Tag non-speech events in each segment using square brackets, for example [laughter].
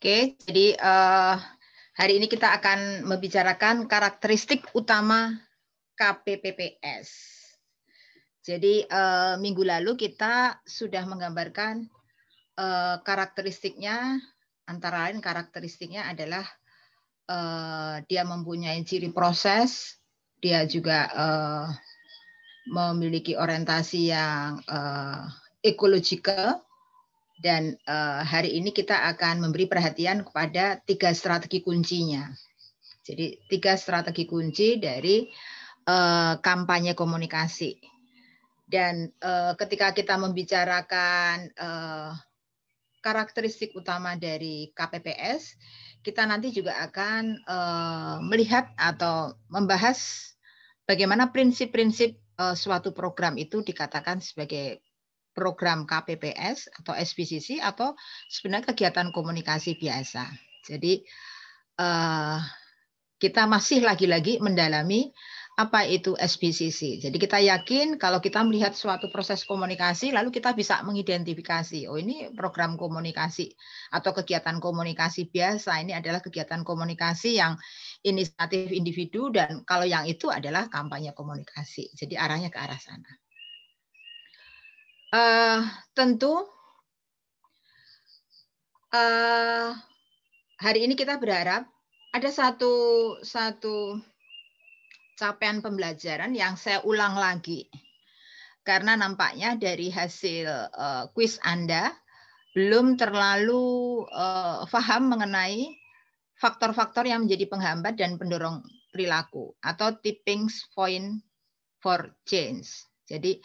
Oke, jadi uh, hari ini kita akan membicarakan karakteristik utama KPPPS. Jadi uh, minggu lalu kita sudah menggambarkan uh, karakteristiknya, antara lain karakteristiknya adalah uh, dia mempunyai ciri proses, dia juga uh, memiliki orientasi yang uh, ekologikal, dan eh, hari ini kita akan memberi perhatian kepada tiga strategi kuncinya. Jadi tiga strategi kunci dari eh, kampanye komunikasi. Dan eh, ketika kita membicarakan karakteristik utama dari KPPS, kita nanti juga akan melihat atau membahas bagaimana prinsip-prinsip suatu program itu dikatakan sebagai program KPPS atau SPCC atau sebenarnya kegiatan komunikasi biasa. Jadi eh, kita masih lagi-lagi mendalami apa itu SPCC. Jadi kita yakin kalau kita melihat suatu proses komunikasi, lalu kita bisa mengidentifikasi, oh ini program komunikasi atau kegiatan komunikasi biasa, ini adalah kegiatan komunikasi yang inisiatif individu, dan kalau yang itu adalah kampanye komunikasi. Jadi arahnya ke arah sana. Uh, tentu uh, hari ini kita berharap ada satu satu capaian pembelajaran yang saya ulang lagi karena nampaknya dari hasil uh, kuis Anda belum terlalu uh, paham mengenai faktor-faktor yang menjadi penghambat dan pendorong perilaku atau tipping point for change. Jadi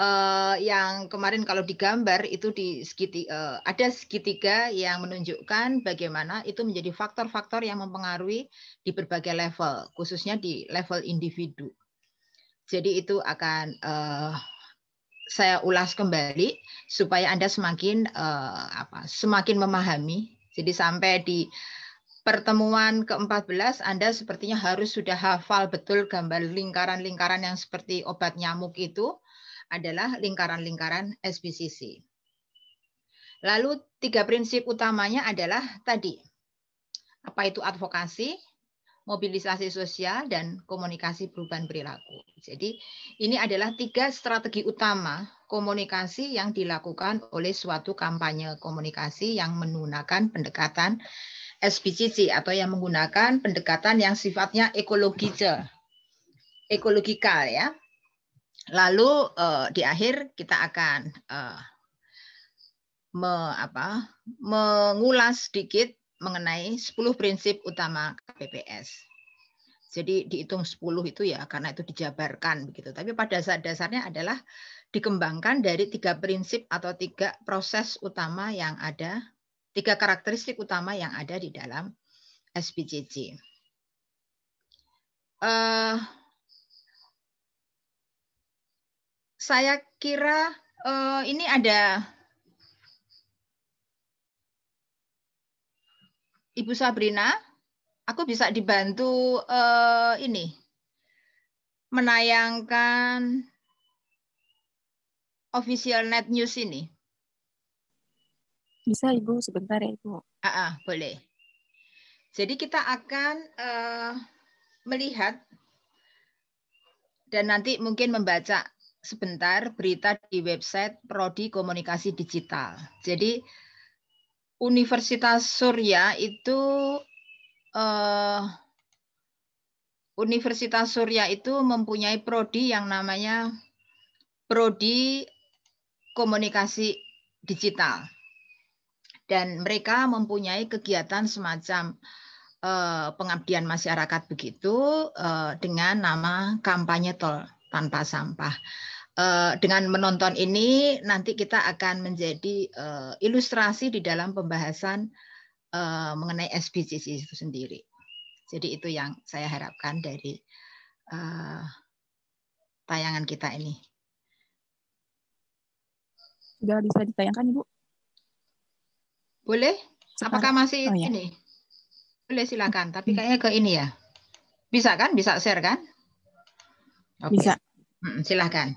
uh, yang kemarin kalau digambar itu di segiti, uh, ada segitiga yang menunjukkan bagaimana itu menjadi faktor-faktor yang mempengaruhi di berbagai level, khususnya di level individu. Jadi itu akan uh, saya ulas kembali supaya Anda semakin uh, apa semakin memahami. Jadi sampai di pertemuan ke-14 Anda sepertinya harus sudah hafal betul gambar lingkaran-lingkaran yang seperti obat nyamuk itu adalah lingkaran-lingkaran SBCC. Lalu tiga prinsip utamanya adalah tadi, apa itu advokasi, mobilisasi sosial, dan komunikasi perubahan perilaku. Jadi ini adalah tiga strategi utama komunikasi yang dilakukan oleh suatu kampanye komunikasi yang menggunakan pendekatan SBCC atau yang menggunakan pendekatan yang sifatnya ekologis, ekologikal ya. Lalu uh, di akhir kita akan uh, me, apa, mengulas sedikit mengenai 10 prinsip utama KPPS. Jadi dihitung 10 itu ya karena itu dijabarkan begitu. Tapi pada saat dasarnya adalah dikembangkan dari tiga prinsip atau tiga proses utama yang ada, tiga karakteristik utama yang ada di dalam SPJJ. Uh, Saya kira uh, ini ada Ibu Sabrina, aku bisa dibantu uh, ini menayangkan official net news ini. Bisa Ibu sebentar ya Ibu. Ah, ah boleh. Jadi kita akan uh, melihat dan nanti mungkin membaca sebentar berita di website Prodi Komunikasi Digital. Jadi Universitas Surya itu eh, Universitas Surya itu mempunyai prodi yang namanya prodi komunikasi digital. Dan mereka mempunyai kegiatan semacam eh, pengabdian masyarakat begitu eh, dengan nama kampanye tol tanpa sampah. Eh, dengan menonton ini nanti kita akan menjadi uh, ilustrasi di dalam pembahasan uh, mengenai SBCC itu sendiri. Jadi itu yang saya harapkan dari uh, tayangan kita ini. Sudah bisa ditayangkan Ibu? Boleh? Apakah masih oh, ya. ini? Boleh silakan, tapi hmm. kayaknya ke ini ya. Bisa kan? Bisa share kan? Okay. Bisa. Hmm, silakan.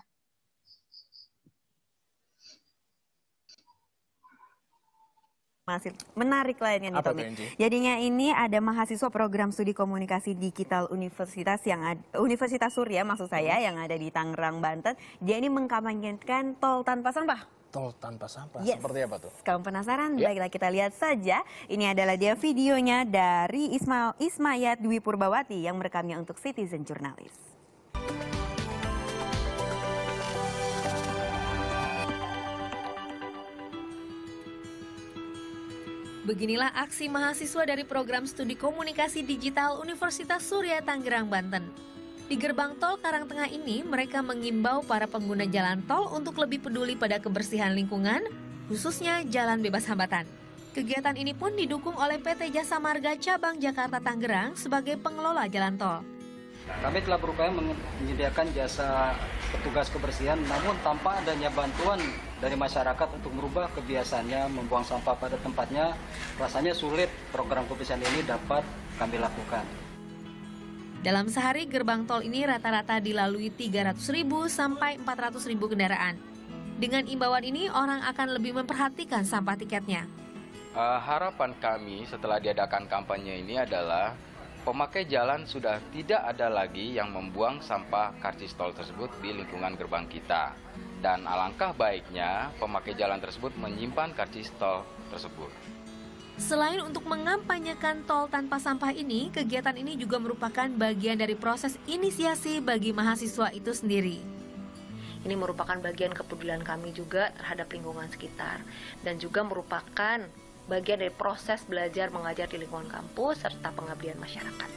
masih menarik lainnya nih Tommy. Jadinya ini ada mahasiswa program studi komunikasi digital Universitas yang ada, Universitas Surya maksud hmm. saya hmm. yang ada di Tangerang Banten. Dia ini mengkampanyekan tol tanpa sampah tol tanpa sampah. Yes. Seperti apa tuh? Kalau penasaran, yeah. baiklah kita lihat saja. Ini adalah dia videonya dari Ismail Ismayat Dwi Purbawati yang merekamnya untuk Citizen Journalist. Beginilah aksi mahasiswa dari program studi komunikasi digital Universitas Surya Tangerang, Banten. Di gerbang tol Karangtengah ini, mereka mengimbau para pengguna jalan tol untuk lebih peduli pada kebersihan lingkungan, khususnya jalan bebas hambatan. Kegiatan ini pun didukung oleh PT Jasa Marga Cabang Jakarta Tangerang sebagai pengelola jalan tol. Kami telah berupaya menyediakan jasa petugas kebersihan, namun tanpa adanya bantuan dari masyarakat untuk merubah kebiasaannya membuang sampah pada tempatnya, rasanya sulit program kebersihan ini dapat kami lakukan. Dalam sehari, gerbang tol ini rata-rata dilalui 300.000 sampai 400.000 kendaraan. Dengan imbauan ini, orang akan lebih memperhatikan sampah tiketnya. Uh, harapan kami setelah diadakan kampanye ini adalah pemakai jalan sudah tidak ada lagi yang membuang sampah karcis tol tersebut di lingkungan gerbang kita. Dan alangkah baiknya pemakai jalan tersebut menyimpan karcis tol tersebut. Selain untuk mengampanyekan tol tanpa sampah ini, kegiatan ini juga merupakan bagian dari proses inisiasi bagi mahasiswa itu sendiri ini merupakan bagian kepedulian kami juga terhadap lingkungan sekitar dan juga merupakan bagian dari proses belajar mengajar di lingkungan kampus serta pengabdian masyarakat.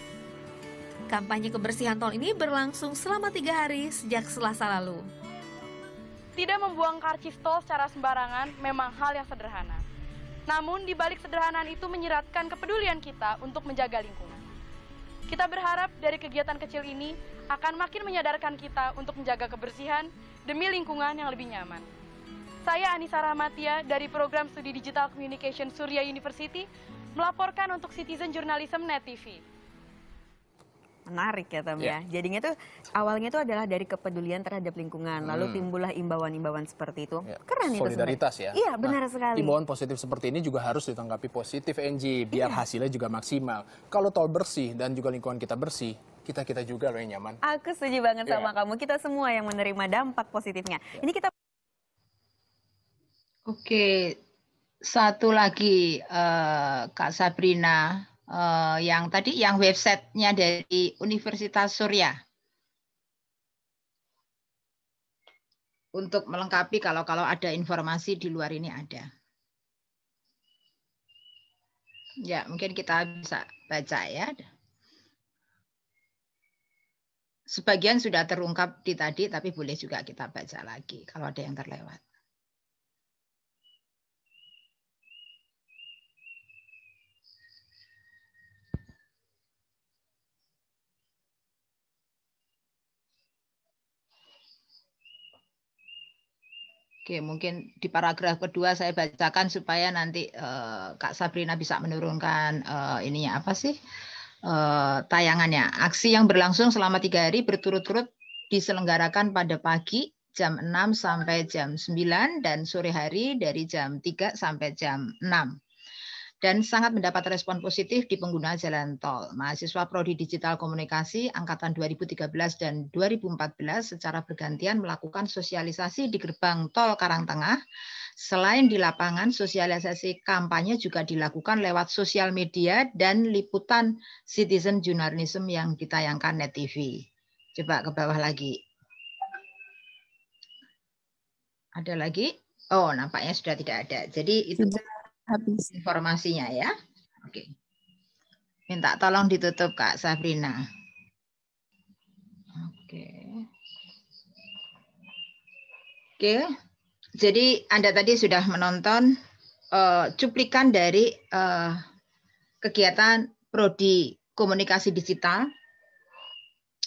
Kampanye kebersihan tol ini berlangsung selama tiga hari sejak Selasa lalu. Tidak membuang karcis tol secara sembarangan memang hal yang sederhana. Namun, di balik sederhanaan itu menyiratkan kepedulian kita untuk menjaga lingkungan. Kita berharap dari kegiatan kecil ini akan makin menyadarkan kita untuk menjaga kebersihan demi lingkungan yang lebih nyaman. Saya Anissa Rahmatia dari program studi Digital Communication Surya University melaporkan untuk Citizen Journalism Net TV. Menarik ya Tom yeah. ya. Jadinya tuh awalnya itu adalah dari kepedulian terhadap lingkungan, lalu hmm. timbullah imbauan-imbauan seperti itu. Yeah. Keren Solidaritas itu Solidaritas ya. Iya, nah, benar nah, sekali. Imbauan positif seperti ini juga harus ditanggapi positif NG biar yeah. hasilnya juga maksimal. Kalau tol bersih dan juga lingkungan kita bersih, kita-kita juga loh yang nyaman. Aku setuju banget yeah. sama iya. kamu. Kita semua yang menerima dampak positifnya. Yeah. Ini kita Oke, satu lagi uh, Kak Sabrina uh, yang tadi yang websitenya dari Universitas Surya untuk melengkapi kalau kalau ada informasi di luar ini ada. Ya, mungkin kita bisa baca ya. Sebagian sudah terungkap di tadi, tapi boleh juga kita baca lagi kalau ada yang terlewat. Oke, mungkin di paragraf kedua saya bacakan supaya nanti uh, Kak Sabrina bisa menurunkan uh, ininya apa sih uh, tayangannya. Aksi yang berlangsung selama tiga hari berturut-turut diselenggarakan pada pagi jam 6 sampai jam 9 dan sore hari dari jam 3 sampai jam 6 dan sangat mendapat respon positif di pengguna jalan tol. Mahasiswa Prodi Digital Komunikasi Angkatan 2013 dan 2014 secara bergantian melakukan sosialisasi di gerbang tol Karangtengah. Selain di lapangan, sosialisasi kampanye juga dilakukan lewat sosial media dan liputan citizen journalism yang ditayangkan Net TV. Coba ke bawah lagi. Ada lagi? Oh, nampaknya sudah tidak ada. Jadi itu sudah habis informasinya ya. Oke. Minta tolong ditutup Kak Sabrina. Oke. Oke. Jadi Anda tadi sudah menonton uh, cuplikan dari uh, kegiatan prodi komunikasi digital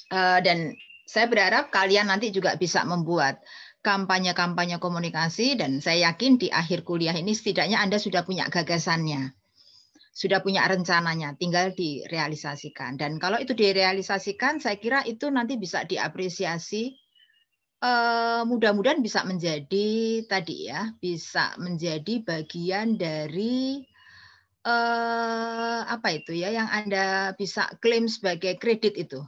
uh, dan saya berharap kalian nanti juga bisa membuat kampanye-kampanye komunikasi dan saya yakin di akhir kuliah ini setidaknya Anda sudah punya gagasannya. Sudah punya rencananya, tinggal direalisasikan. Dan kalau itu direalisasikan, saya kira itu nanti bisa diapresiasi eh, mudah-mudahan bisa menjadi tadi ya, bisa menjadi bagian dari eh, apa itu ya yang Anda bisa klaim sebagai kredit itu.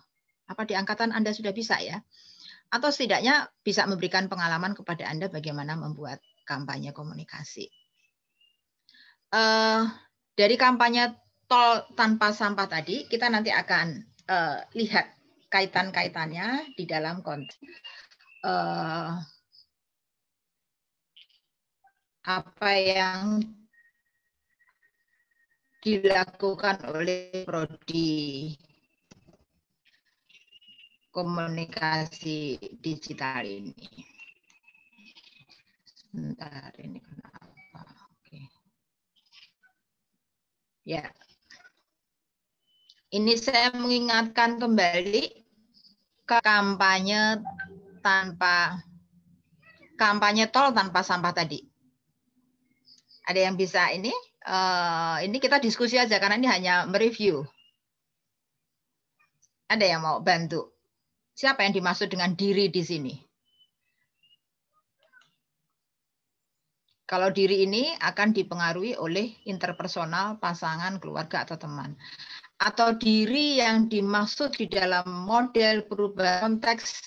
Apa di angkatan Anda sudah bisa ya? atau setidaknya bisa memberikan pengalaman kepada Anda bagaimana membuat kampanye komunikasi. Uh, dari kampanye tol tanpa sampah tadi, kita nanti akan uh, lihat kaitan-kaitannya di dalam konteks uh, apa yang dilakukan oleh prodi komunikasi digital ini. Sebentar ini kenapa? Oke. Ya. Ini saya mengingatkan kembali ke kampanye tanpa kampanye tol tanpa sampah tadi. Ada yang bisa ini? Uh, ini kita diskusi aja karena ini hanya mereview. Ada yang mau bantu? Siapa yang dimaksud dengan diri di sini? Kalau diri ini akan dipengaruhi oleh interpersonal, pasangan, keluarga, atau teman. Atau diri yang dimaksud di dalam model perubahan konteks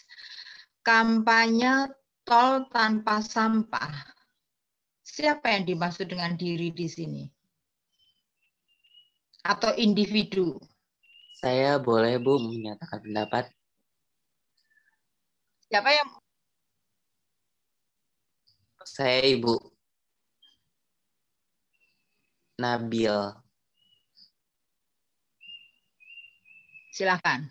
kampanye tol tanpa sampah. Siapa yang dimaksud dengan diri di sini? Atau individu? Saya boleh, Bu, menyatakan pendapat. Siapa yang? Saya Ibu. Nabil. Silakan.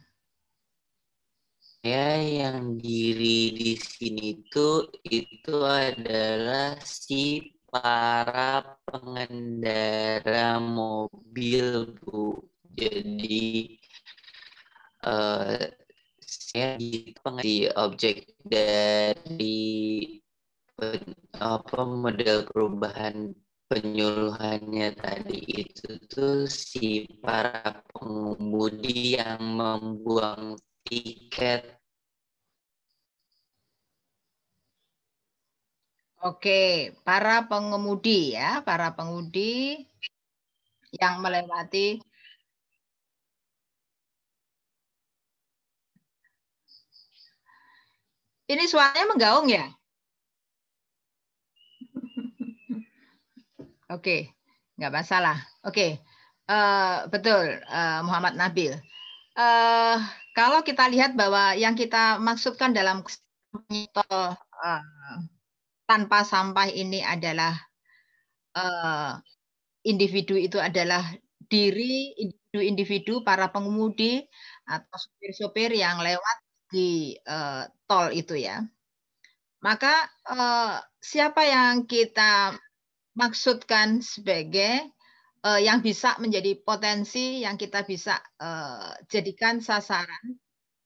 Ya, yang diri di sini itu itu adalah si para pengendara mobil, Bu. Jadi uh, saya di di objek dari apa model perubahan penyuluhannya tadi itu tuh si para pengemudi yang membuang tiket. Oke, para pengemudi ya, para pengemudi yang melewati Ini suaranya menggaung ya? [laughs] Oke, okay. nggak masalah. Oke, okay. uh, eh, betul uh, Muhammad Nabil. Uh, kalau kita lihat bahwa yang kita maksudkan dalam tol uh, tanpa sampah ini adalah uh, individu itu adalah diri individu-individu para pengemudi atau sopir-sopir yang lewat di uh, tol itu ya. Maka uh, siapa yang kita maksudkan sebagai uh, yang bisa menjadi potensi yang kita bisa uh, jadikan sasaran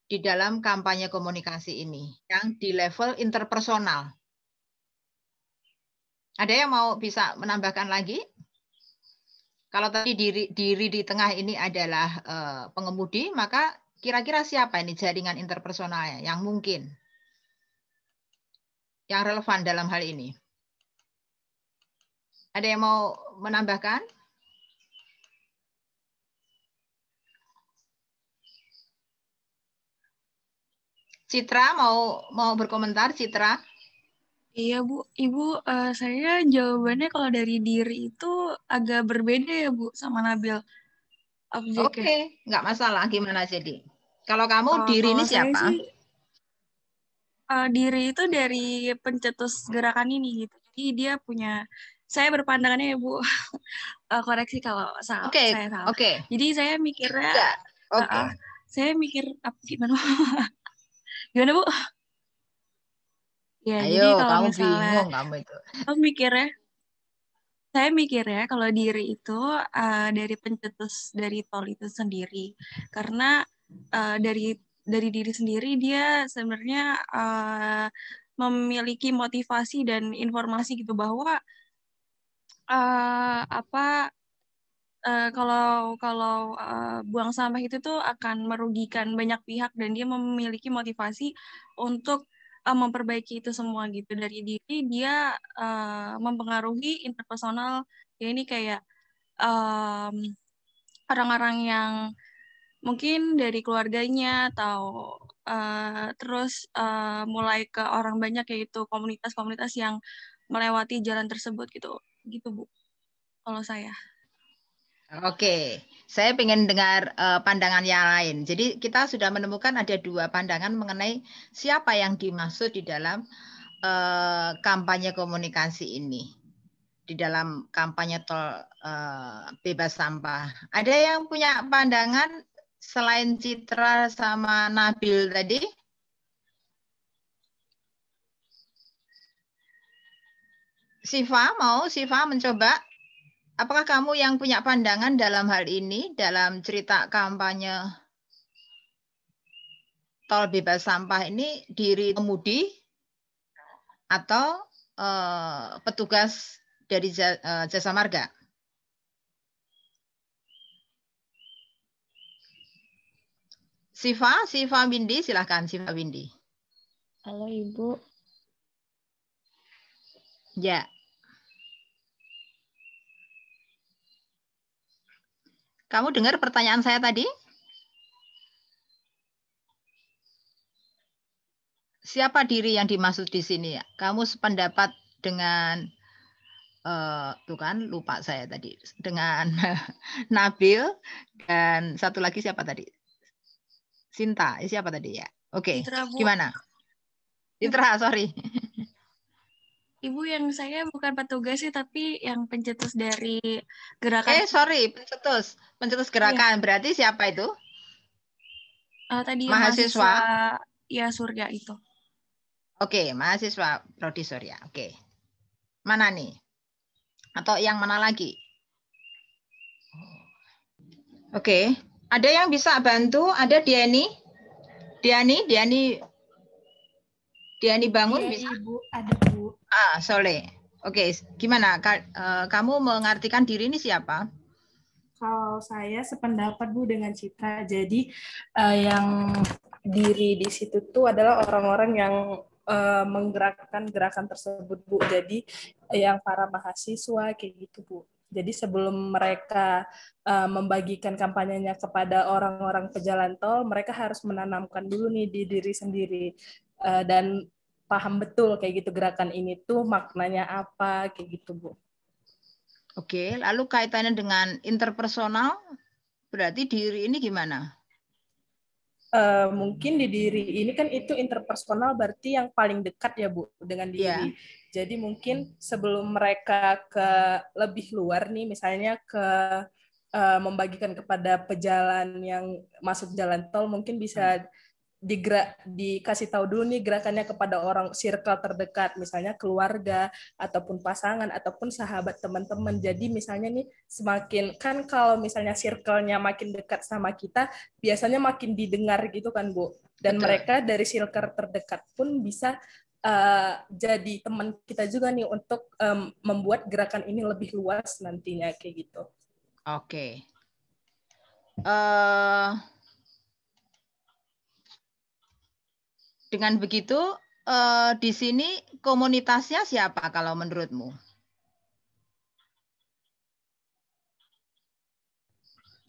di dalam kampanye komunikasi ini yang di level interpersonal. Ada yang mau bisa menambahkan lagi? Kalau tadi diri, diri di tengah ini adalah uh, pengemudi, maka Kira-kira siapa ini jaringan interpersonalnya yang mungkin yang relevan dalam hal ini? Ada yang mau menambahkan? Citra mau mau berkomentar Citra? Iya Bu, Ibu uh, saya jawabannya kalau dari diri itu agak berbeda ya Bu sama Nabil. Oke, okay, nggak masalah gimana jadi? Kalau kamu oh, diri ini siapa? Sih, uh, diri itu dari pencetus gerakan ini gitu. Jadi dia punya saya berpandangannya ya Bu uh, [laughs] koreksi kalau Okay. Saya salah. Oke. Okay. Jadi saya mikirnya eh, Oke. Okay. Uh, saya mikir apa gimana? [laughs] gimana Bu? Ya, Ayo, jadi kalau kamu misalnya, bingung kamu itu. kamu mikirnya saya mikir ya kalau diri itu uh, dari pencetus dari tol itu sendiri karena Eh, dari dari diri sendiri dia sebenarnya uh, memiliki motivasi dan informasi gitu bahwa uh, apa uh, kalau kalau uh, buang sampah itu tuh akan merugikan banyak pihak dan dia memiliki motivasi untuk memperbaiki itu semua gitu dari diri dia uh, mempengaruhi interpersonal ya ini kayak orang orang-orang yang mungkin dari keluarganya atau uh, terus uh, mulai ke orang banyak yaitu komunitas-komunitas yang melewati jalan tersebut gitu gitu bu kalau saya oke saya ingin dengar uh, pandangan yang lain jadi kita sudah menemukan ada dua pandangan mengenai siapa yang dimaksud di dalam uh, kampanye komunikasi ini di dalam kampanye tol uh, bebas sampah ada yang punya pandangan selain Citra sama Nabil tadi? Siva mau Siva mencoba? Apakah kamu yang punya pandangan dalam hal ini dalam cerita kampanye tol bebas sampah ini diri pemudi atau uh, petugas dari eh, jasa marga? Siva, Siva Bindi, silahkan Siva Bindi. Halo Ibu. Ya. Kamu dengar pertanyaan saya tadi? Siapa diri yang dimaksud di sini? Kamu sependapat dengan uh, tuh kan lupa saya tadi dengan [laughs] Nabil dan satu lagi siapa tadi? Sinta, eh, siapa tadi ya? Oke, okay. gimana? Citra, [laughs] sorry. Ibu yang saya bukan petugas sih, tapi yang pencetus dari gerakan. Eh, sorry, pencetus. Pencetus gerakan. yeah. Berarti siapa itu? Uh, tadi mahasiswa. mahasiswa. Ya, Surya itu. Oke, okay, mahasiswa Prodi Surya. Oke. Okay. Mana nih? Atau yang mana lagi? Oke. Ada yang bisa bantu? Ada Diani? Diani, Diani, Diani bangun ya, bisa? Ibu, ada Bu. Ah, Soleh. Oke, gimana? Eh, kamu mengartikan diri ini siapa? Kalau saya sependapat Bu dengan Citra. Jadi uh, yang diri di situ tuh adalah orang-orang yang uh, menggerakkan gerakan tersebut Bu. Jadi yang para mahasiswa kayak gitu Bu. Jadi sebelum mereka uh, membagikan kampanyenya kepada orang-orang pejalan tol, mereka harus menanamkan dulu nih di diri sendiri uh, dan paham betul kayak gitu gerakan ini tuh maknanya apa kayak gitu Bu. Oke, lalu kaitannya dengan interpersonal berarti diri ini gimana? uh, mungkin di diri ini kan itu interpersonal berarti yang paling dekat ya Bu dengan diri. Yeah. Jadi mungkin sebelum mereka ke lebih luar nih misalnya ke uh, membagikan kepada pejalan yang masuk jalan tol mungkin bisa hmm digerak dikasih tahu dulu nih gerakannya kepada orang circle terdekat misalnya keluarga ataupun pasangan ataupun sahabat teman-teman jadi misalnya nih semakin kan kalau misalnya circle-nya makin dekat sama kita biasanya makin didengar gitu kan Bu dan Betul. mereka dari circle terdekat pun bisa uh, jadi teman kita juga nih untuk um, membuat gerakan ini lebih luas nantinya kayak gitu oke okay. uh eh, Dengan begitu, uh, di sini komunitasnya siapa kalau menurutmu?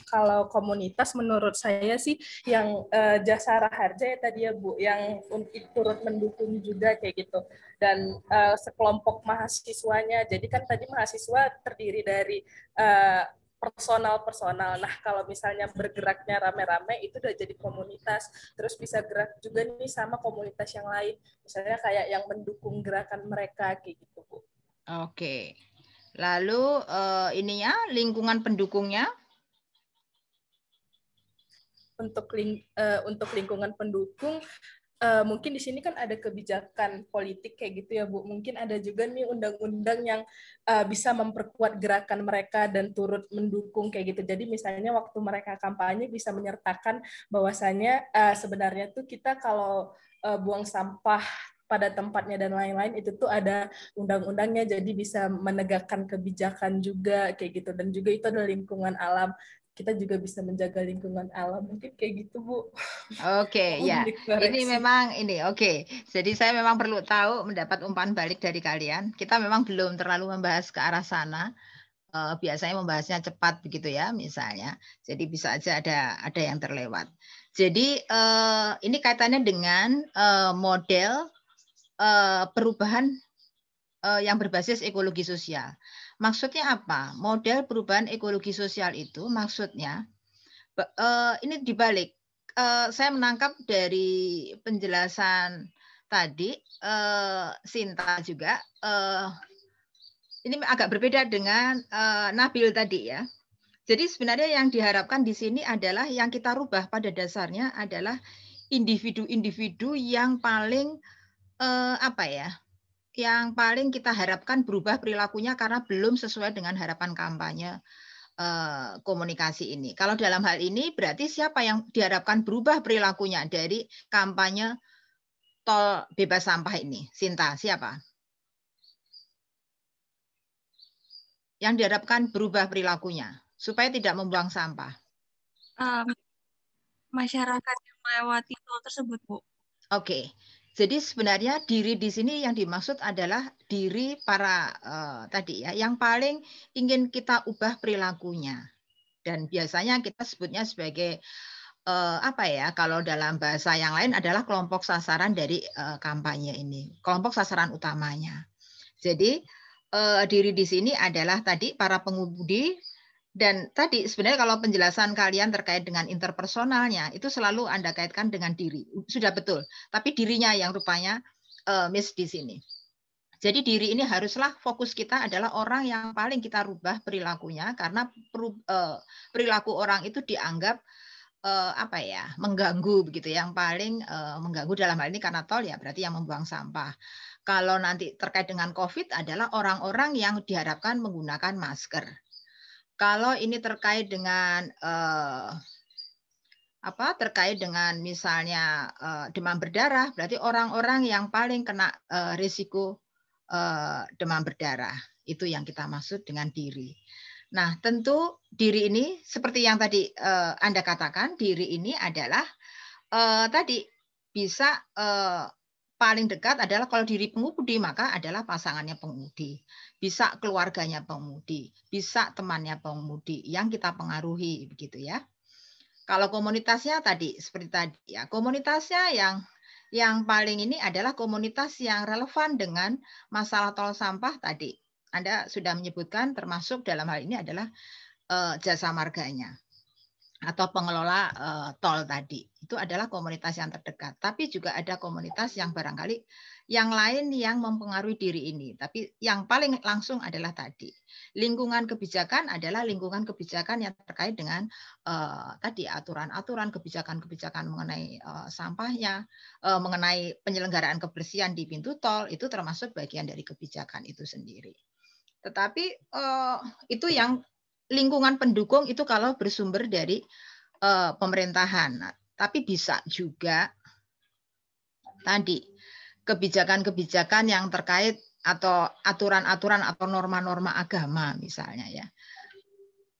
Kalau komunitas menurut saya sih yang uh, jasa raharja ya tadi ya Bu, yang turut mendukung juga kayak gitu. Dan uh, sekelompok mahasiswanya, jadi kan tadi mahasiswa terdiri dari uh, personal-personal. Nah, kalau misalnya bergeraknya rame-rame itu udah jadi komunitas, terus bisa gerak juga nih sama komunitas yang lain. Misalnya kayak yang mendukung gerakan mereka kayak gitu, Bu. Oke. Lalu uh, ininya lingkungan pendukungnya untuk ling, uh, untuk lingkungan pendukung uh, mungkin di sini kan ada kebijakan politik kayak gitu ya Bu. Mungkin ada juga nih undang-undang yang uh, bisa memperkuat gerakan mereka dan turut mendukung kayak gitu. Jadi misalnya waktu mereka kampanye bisa menyertakan bahwasannya uh, eh, sebenarnya tuh kita kalau uh, buang sampah pada tempatnya dan lain-lain itu tuh ada undang-undangnya jadi bisa menegakkan kebijakan juga kayak gitu dan juga itu adalah lingkungan alam kita juga bisa menjaga lingkungan alam mungkin kayak gitu bu. Oke okay, [laughs] ya ini memang ini oke okay. jadi saya memang perlu tahu mendapat umpan balik dari kalian kita memang belum terlalu membahas ke arah sana eh, biasanya membahasnya cepat begitu ya misalnya jadi bisa aja ada ada yang terlewat. Jadi eh, ini kaitannya dengan eh, model perubahan yang berbasis ekologi sosial. Maksudnya apa? Model perubahan ekologi sosial itu maksudnya eh, ini dibalik. Eh, saya menangkap dari penjelasan tadi eh, Sinta juga ini agak berbeda dengan Nabil tadi ya. Jadi sebenarnya yang diharapkan di sini adalah yang kita rubah pada dasarnya adalah individu-individu yang paling eh, apa ya yang paling kita harapkan berubah perilakunya karena belum sesuai dengan harapan kampanye eh, komunikasi ini. Kalau dalam hal ini berarti siapa yang diharapkan berubah perilakunya dari kampanye tol bebas sampah ini? Sinta, siapa? Yang diharapkan berubah perilakunya supaya tidak membuang sampah. Um, masyarakat yang melewati tol tersebut, Bu. Oke. Okay. Jadi sebenarnya diri di sini yang dimaksud adalah diri para uh, tadi ya yang paling ingin kita ubah perilakunya. Dan biasanya kita sebutnya sebagai uh, apa ya kalau dalam bahasa yang lain adalah kelompok sasaran dari uh, kampanye ini, kelompok sasaran utamanya. Jadi diri di sini adalah tadi para pengemudi, dan tadi sebenarnya kalau penjelasan kalian terkait dengan interpersonalnya itu selalu Anda kaitkan dengan diri. Sudah betul, tapi dirinya yang rupanya uh, miss di sini. Jadi diri ini haruslah fokus kita adalah orang yang paling kita rubah perilakunya karena eh, perilaku orang itu dianggap eh, apa ya mengganggu begitu yang paling mengganggu dalam hal ini karena tol ya berarti yang membuang sampah. Kalau nanti terkait dengan COVID adalah orang-orang yang diharapkan menggunakan masker kalau ini terkait dengan eh, apa terkait dengan misalnya eh, demam berdarah berarti orang-orang yang paling kena eh, risiko eh, demam berdarah itu yang kita maksud dengan diri. Nah tentu diri ini seperti yang tadi eh, anda katakan diri ini adalah eh, tadi bisa eh, paling dekat adalah kalau diri pengemudi maka adalah pasangannya pengemudi bisa keluarganya pengemudi, bisa temannya pengemudi yang kita pengaruhi begitu ya. Kalau komunitasnya tadi seperti tadi ya, komunitasnya yang yang paling ini adalah komunitas yang relevan dengan masalah tol sampah tadi. Anda sudah menyebutkan termasuk dalam hal ini adalah uh, jasa marganya atau pengelola uh, tol tadi. Itu adalah komunitas yang terdekat. Tapi juga ada komunitas yang barangkali yang lain yang mempengaruhi diri ini. Tapi yang paling langsung adalah tadi. Lingkungan kebijakan adalah lingkungan kebijakan yang terkait dengan uh, tadi aturan-aturan kebijakan-kebijakan mengenai uh, sampahnya, uh, mengenai penyelenggaraan kebersihan di pintu tol itu termasuk bagian dari kebijakan itu sendiri. Tetapi uh, itu yang lingkungan pendukung itu kalau bersumber dari uh, pemerintahan. Tapi bisa juga tadi kebijakan-kebijakan yang terkait atau aturan-aturan atau norma-norma agama misalnya ya.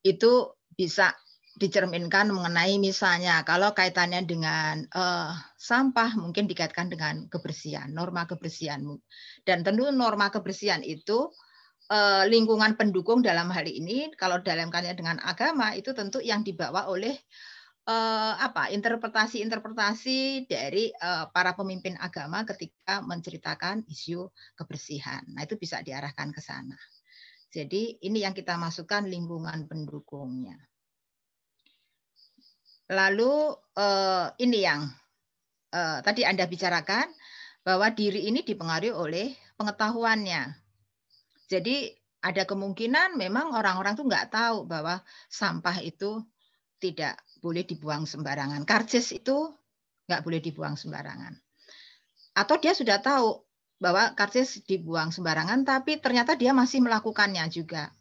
Itu bisa dicerminkan mengenai misalnya kalau kaitannya dengan uh, sampah mungkin dikaitkan dengan kebersihan, norma kebersihan. Dan tentu norma kebersihan itu uh, lingkungan pendukung dalam hal ini kalau dalam kaitannya dengan agama itu tentu yang dibawa oleh eh, apa interpretasi-interpretasi dari eh, para pemimpin agama ketika menceritakan isu kebersihan. Nah, itu bisa diarahkan ke sana. Jadi ini yang kita masukkan lingkungan pendukungnya. Lalu eh, ini yang eh, tadi Anda bicarakan bahwa diri ini dipengaruhi oleh pengetahuannya. Jadi ada kemungkinan memang orang-orang tuh nggak tahu bahwa sampah itu tidak boleh dibuang sembarangan. Karcis itu nggak boleh dibuang sembarangan. Atau dia sudah tahu bahwa karcis dibuang sembarangan, tapi ternyata dia masih melakukannya juga.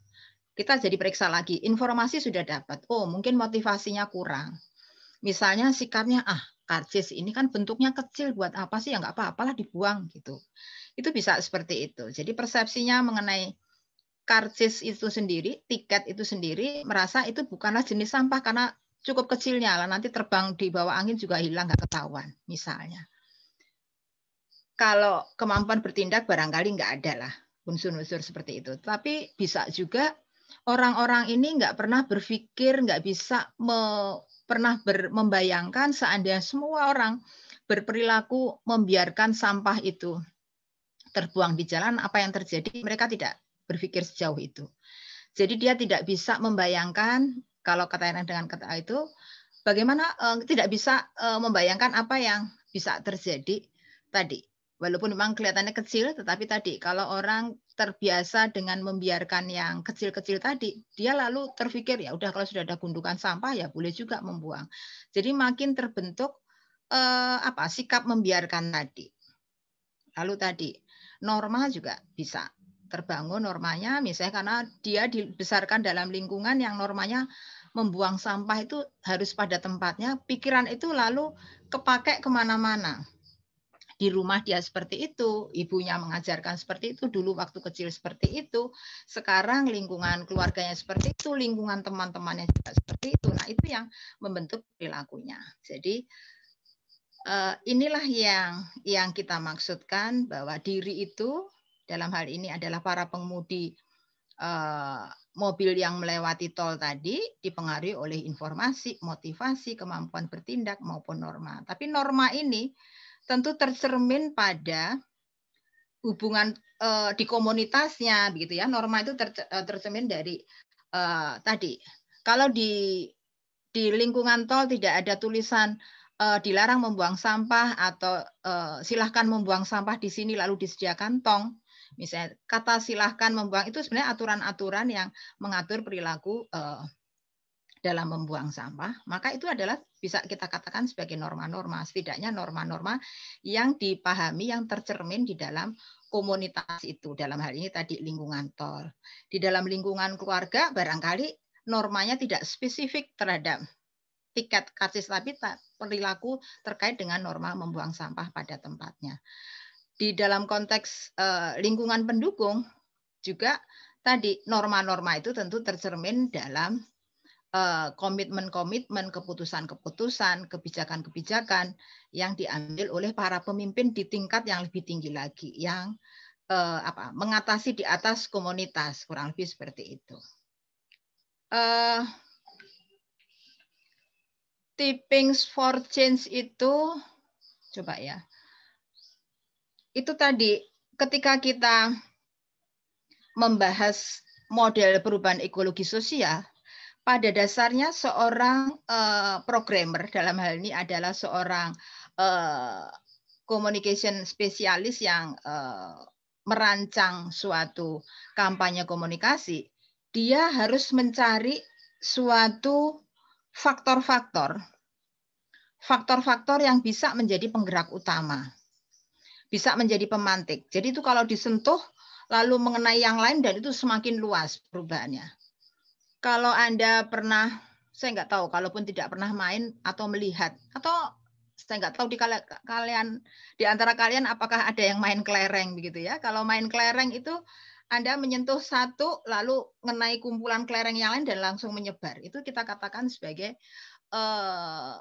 Kita jadi periksa lagi, informasi sudah dapat. Oh, mungkin motivasinya kurang. Misalnya sikapnya, ah, karcis ini kan bentuknya kecil, buat apa sih? Ya nggak apa-apalah dibuang gitu. Itu bisa seperti itu. Jadi persepsinya mengenai karcis itu sendiri, tiket itu sendiri, merasa itu bukanlah jenis sampah karena cukup kecilnya lah nanti terbang di bawah angin juga hilang nggak ketahuan misalnya kalau kemampuan bertindak barangkali nggak ada lah unsur-unsur seperti itu tapi bisa juga orang-orang ini nggak pernah berpikir nggak bisa me, pernah membayangkan seandainya semua orang berperilaku membiarkan sampah itu terbuang di jalan apa yang terjadi mereka tidak berpikir sejauh itu jadi dia tidak bisa membayangkan kalau kata dengan kata itu bagaimana uh, tidak bisa uh, membayangkan apa yang bisa terjadi tadi. Walaupun memang kelihatannya kecil, tetapi tadi kalau orang terbiasa dengan membiarkan yang kecil-kecil tadi, dia lalu terpikir ya udah kalau sudah ada gundukan sampah ya boleh juga membuang. Jadi makin terbentuk eh, apa sikap membiarkan tadi. Lalu tadi norma juga bisa terbangun normanya misalnya karena dia dibesarkan dalam lingkungan yang normanya membuang sampah itu harus pada tempatnya pikiran itu lalu kepake kemana-mana di rumah dia seperti itu, ibunya mengajarkan seperti itu, dulu waktu kecil seperti itu, sekarang lingkungan keluarganya seperti itu, lingkungan teman-temannya juga seperti itu. Nah, itu yang membentuk perilakunya. Jadi eh, inilah yang yang kita maksudkan bahwa diri itu dalam hal ini adalah para pengemudi eh, mobil yang melewati tol tadi dipengaruhi oleh informasi, motivasi, kemampuan bertindak maupun norma. Tapi norma ini tentu tercermin pada hubungan eh, di komunitasnya begitu ya. Norma itu eh, tercermin dari tadi. Kalau di di lingkungan tol tidak ada tulisan dilarang membuang sampah atau silahkan membuang sampah di sini lalu disediakan tong Misalnya kata silahkan membuang itu sebenarnya aturan-aturan yang mengatur perilaku uh, dalam membuang sampah, maka itu adalah bisa kita katakan sebagai norma-norma, setidaknya norma-norma yang dipahami, yang tercermin di dalam komunitas itu. Dalam hal ini tadi lingkungan tol. Di dalam lingkungan keluarga barangkali normanya tidak spesifik terhadap tiket karcis tapi perilaku terkait dengan norma membuang sampah pada tempatnya di dalam konteks uh, lingkungan pendukung juga tadi norma-norma itu tentu tercermin dalam eh, komitmen-komitmen, keputusan-keputusan, kebijakan-kebijakan yang diambil oleh para pemimpin di tingkat yang lebih tinggi lagi, yang uh, apa mengatasi di atas komunitas kurang lebih seperti itu. Uh, tippings for change itu coba ya itu tadi ketika kita membahas model perubahan ekologi sosial, pada dasarnya seorang uh, programmer dalam hal ini adalah seorang uh, communication spesialis yang uh, merancang suatu kampanye komunikasi, dia harus mencari suatu faktor-faktor faktor-faktor yang bisa menjadi penggerak utama bisa menjadi pemantik. Jadi itu kalau disentuh lalu mengenai yang lain dan itu semakin luas perubahannya. Kalau Anda pernah, saya nggak tahu, kalaupun tidak pernah main atau melihat, atau saya nggak tahu di kalian di antara kalian apakah ada yang main kelereng begitu ya. Kalau main kelereng itu Anda menyentuh satu lalu mengenai kumpulan kelereng yang lain dan langsung menyebar. Itu kita katakan sebagai uh,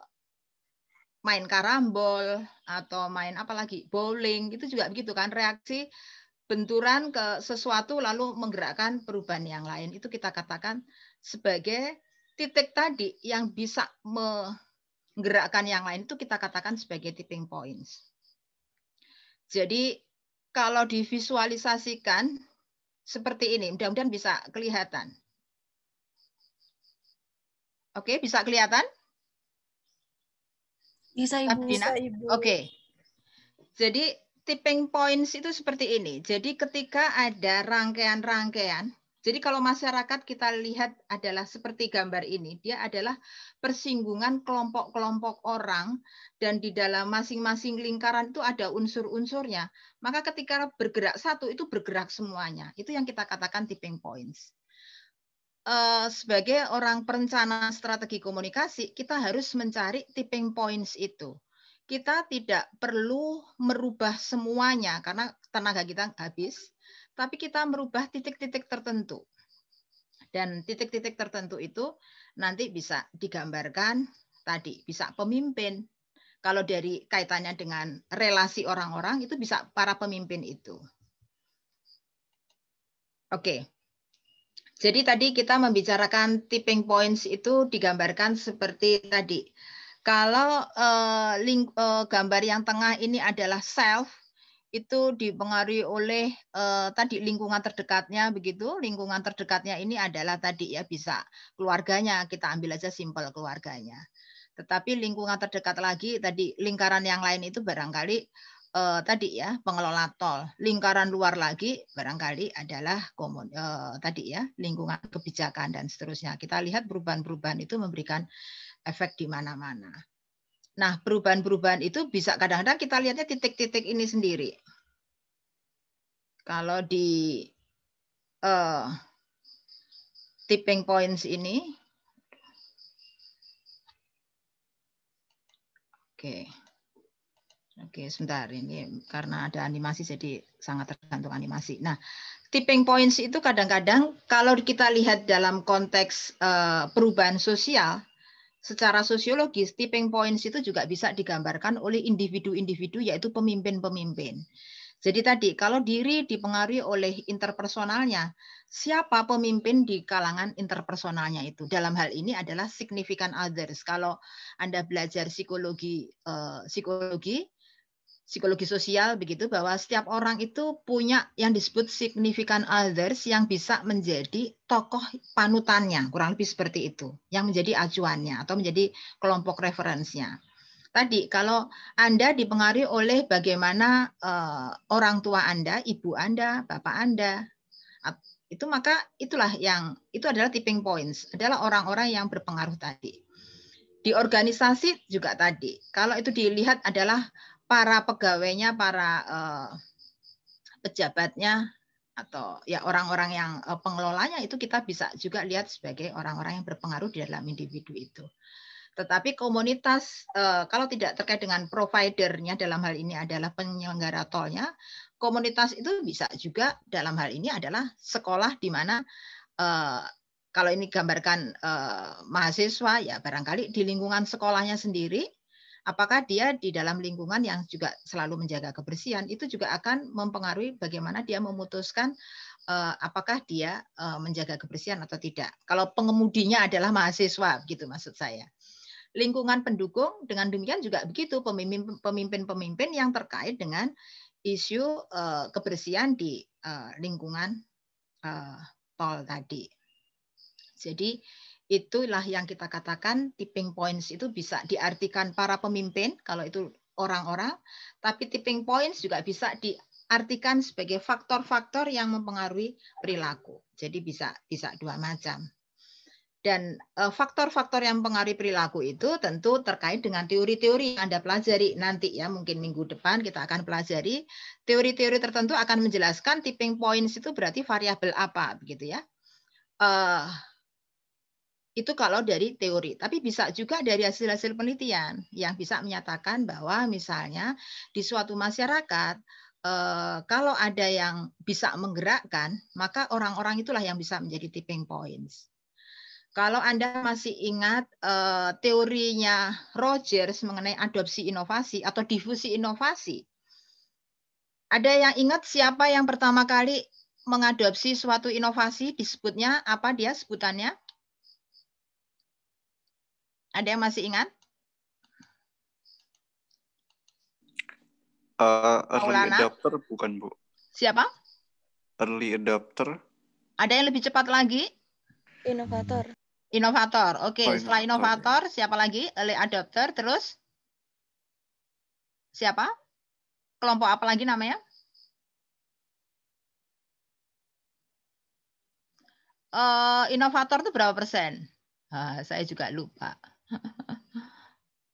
main karambol atau main apa lagi bowling itu juga begitu kan reaksi benturan ke sesuatu lalu menggerakkan perubahan yang lain itu kita katakan sebagai titik tadi yang bisa menggerakkan yang lain itu kita katakan sebagai tipping points. Jadi kalau divisualisasikan seperti ini, mudah-mudahan bisa kelihatan. Oke, bisa kelihatan? Bisa Ibu. Bisa Ibu. Oke. Jadi tipping points itu seperti ini. Jadi ketika ada rangkaian-rangkaian, jadi kalau masyarakat kita lihat adalah seperti gambar ini, dia adalah persinggungan kelompok-kelompok orang dan di dalam masing-masing lingkaran itu ada unsur-unsurnya. Maka ketika bergerak satu itu bergerak semuanya. Itu yang kita katakan tipping points uh, sebagai orang perencana strategi komunikasi, kita harus mencari tipping points itu. Kita tidak perlu merubah semuanya karena tenaga kita habis, tapi kita merubah titik-titik tertentu. Dan titik-titik tertentu itu nanti bisa digambarkan tadi, bisa pemimpin. Kalau dari kaitannya dengan relasi orang-orang itu bisa para pemimpin itu. Oke. Okay. Jadi tadi kita membicarakan tipping points itu digambarkan seperti tadi. Kalau uh, eh, link, uh, eh, gambar yang tengah ini adalah self, itu dipengaruhi oleh uh, tadi lingkungan terdekatnya begitu. Lingkungan terdekatnya ini adalah tadi ya bisa keluarganya, kita ambil aja simpel keluarganya. Tetapi lingkungan terdekat lagi tadi lingkaran yang lain itu barangkali eh, tadi ya pengelola tol. Lingkaran luar lagi barangkali adalah komun, eh, tadi ya lingkungan kebijakan dan seterusnya. Kita lihat perubahan-perubahan itu memberikan efek di mana-mana. Nah perubahan-perubahan itu bisa kadang-kadang kita lihatnya titik-titik ini sendiri. Kalau di eh, tipping points ini, oke. Okay. Oke, sebentar. Ini karena ada animasi jadi sangat tergantung animasi. Nah, tipping points itu kadang-kadang kalau kita lihat dalam konteks uh, perubahan sosial, secara sosiologis tipping points itu juga bisa digambarkan oleh individu-individu yaitu pemimpin-pemimpin. Jadi tadi kalau diri dipengaruhi oleh interpersonalnya, siapa pemimpin di kalangan interpersonalnya itu? Dalam hal ini adalah significant others. Kalau Anda belajar psikologi uh, psikologi, psikologi sosial begitu bahwa setiap orang itu punya yang disebut significant others yang bisa menjadi tokoh panutannya kurang lebih seperti itu yang menjadi acuannya atau menjadi kelompok referensinya tadi kalau anda dipengaruhi oleh bagaimana uh, orang tua anda ibu anda bapak anda itu maka itulah yang itu adalah tipping points adalah orang-orang yang berpengaruh tadi di organisasi juga tadi kalau itu dilihat adalah para pegawainya, para eh, pejabatnya atau ya orang-orang yang uh, pengelolanya itu kita bisa juga lihat sebagai orang-orang yang berpengaruh di dalam individu itu. Tetapi komunitas eh, kalau tidak terkait dengan providernya dalam hal ini adalah penyelenggara tolnya, komunitas itu bisa juga dalam hal ini adalah sekolah di mana kalau ini gambarkan mahasiswa ya barangkali di lingkungan sekolahnya sendiri Apakah dia di dalam lingkungan yang juga selalu menjaga kebersihan itu juga akan mempengaruhi bagaimana dia memutuskan eh, apakah dia eh, menjaga kebersihan atau tidak. Kalau pengemudinya adalah mahasiswa, gitu maksud saya. Lingkungan pendukung dengan demikian juga begitu pemimpin-pemimpin yang terkait dengan isu eh, kebersihan di lingkungan pol tadi. Jadi itulah yang kita katakan tipping points itu bisa diartikan para pemimpin kalau itu orang-orang, tapi tipping points juga bisa diartikan sebagai faktor-faktor yang mempengaruhi perilaku. Jadi bisa bisa dua macam. Dan eh, faktor-faktor yang mempengaruhi perilaku itu tentu terkait dengan teori-teori yang Anda pelajari nanti ya, mungkin minggu depan kita akan pelajari teori-teori tertentu akan menjelaskan tipping points itu berarti variabel apa begitu ya. Eh, itu kalau dari teori, tapi bisa juga dari hasil-hasil penelitian yang bisa menyatakan bahwa misalnya di suatu masyarakat eh, kalau ada yang bisa menggerakkan, maka orang-orang itulah yang bisa menjadi tipping points. Kalau Anda masih ingat eh, teorinya Rogers mengenai adopsi inovasi atau difusi inovasi, ada yang ingat siapa yang pertama kali mengadopsi suatu inovasi disebutnya apa dia sebutannya? Ada yang masih ingat? Uh, early Maulana? adapter bukan, Bu. Siapa? Early adapter. Ada yang lebih cepat lagi? Inovator. Inovator. Oke, okay. oh, setelah inovator siapa lagi? Early adopter terus siapa? Kelompok apa lagi namanya? Uh, eh, inovator itu berapa persen? Uh, saya juga lupa.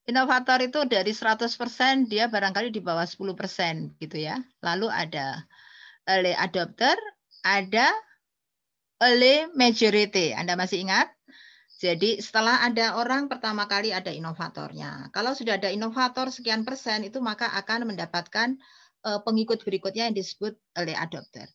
Inovator itu dari 100% dia barangkali di bawah 10% gitu ya. Lalu ada early adopter, ada early majority. Anda masih ingat? Jadi setelah ada orang pertama kali ada inovatornya. Kalau sudah ada inovator sekian persen itu maka akan mendapatkan e, pengikut berikutnya yang disebut early adopter.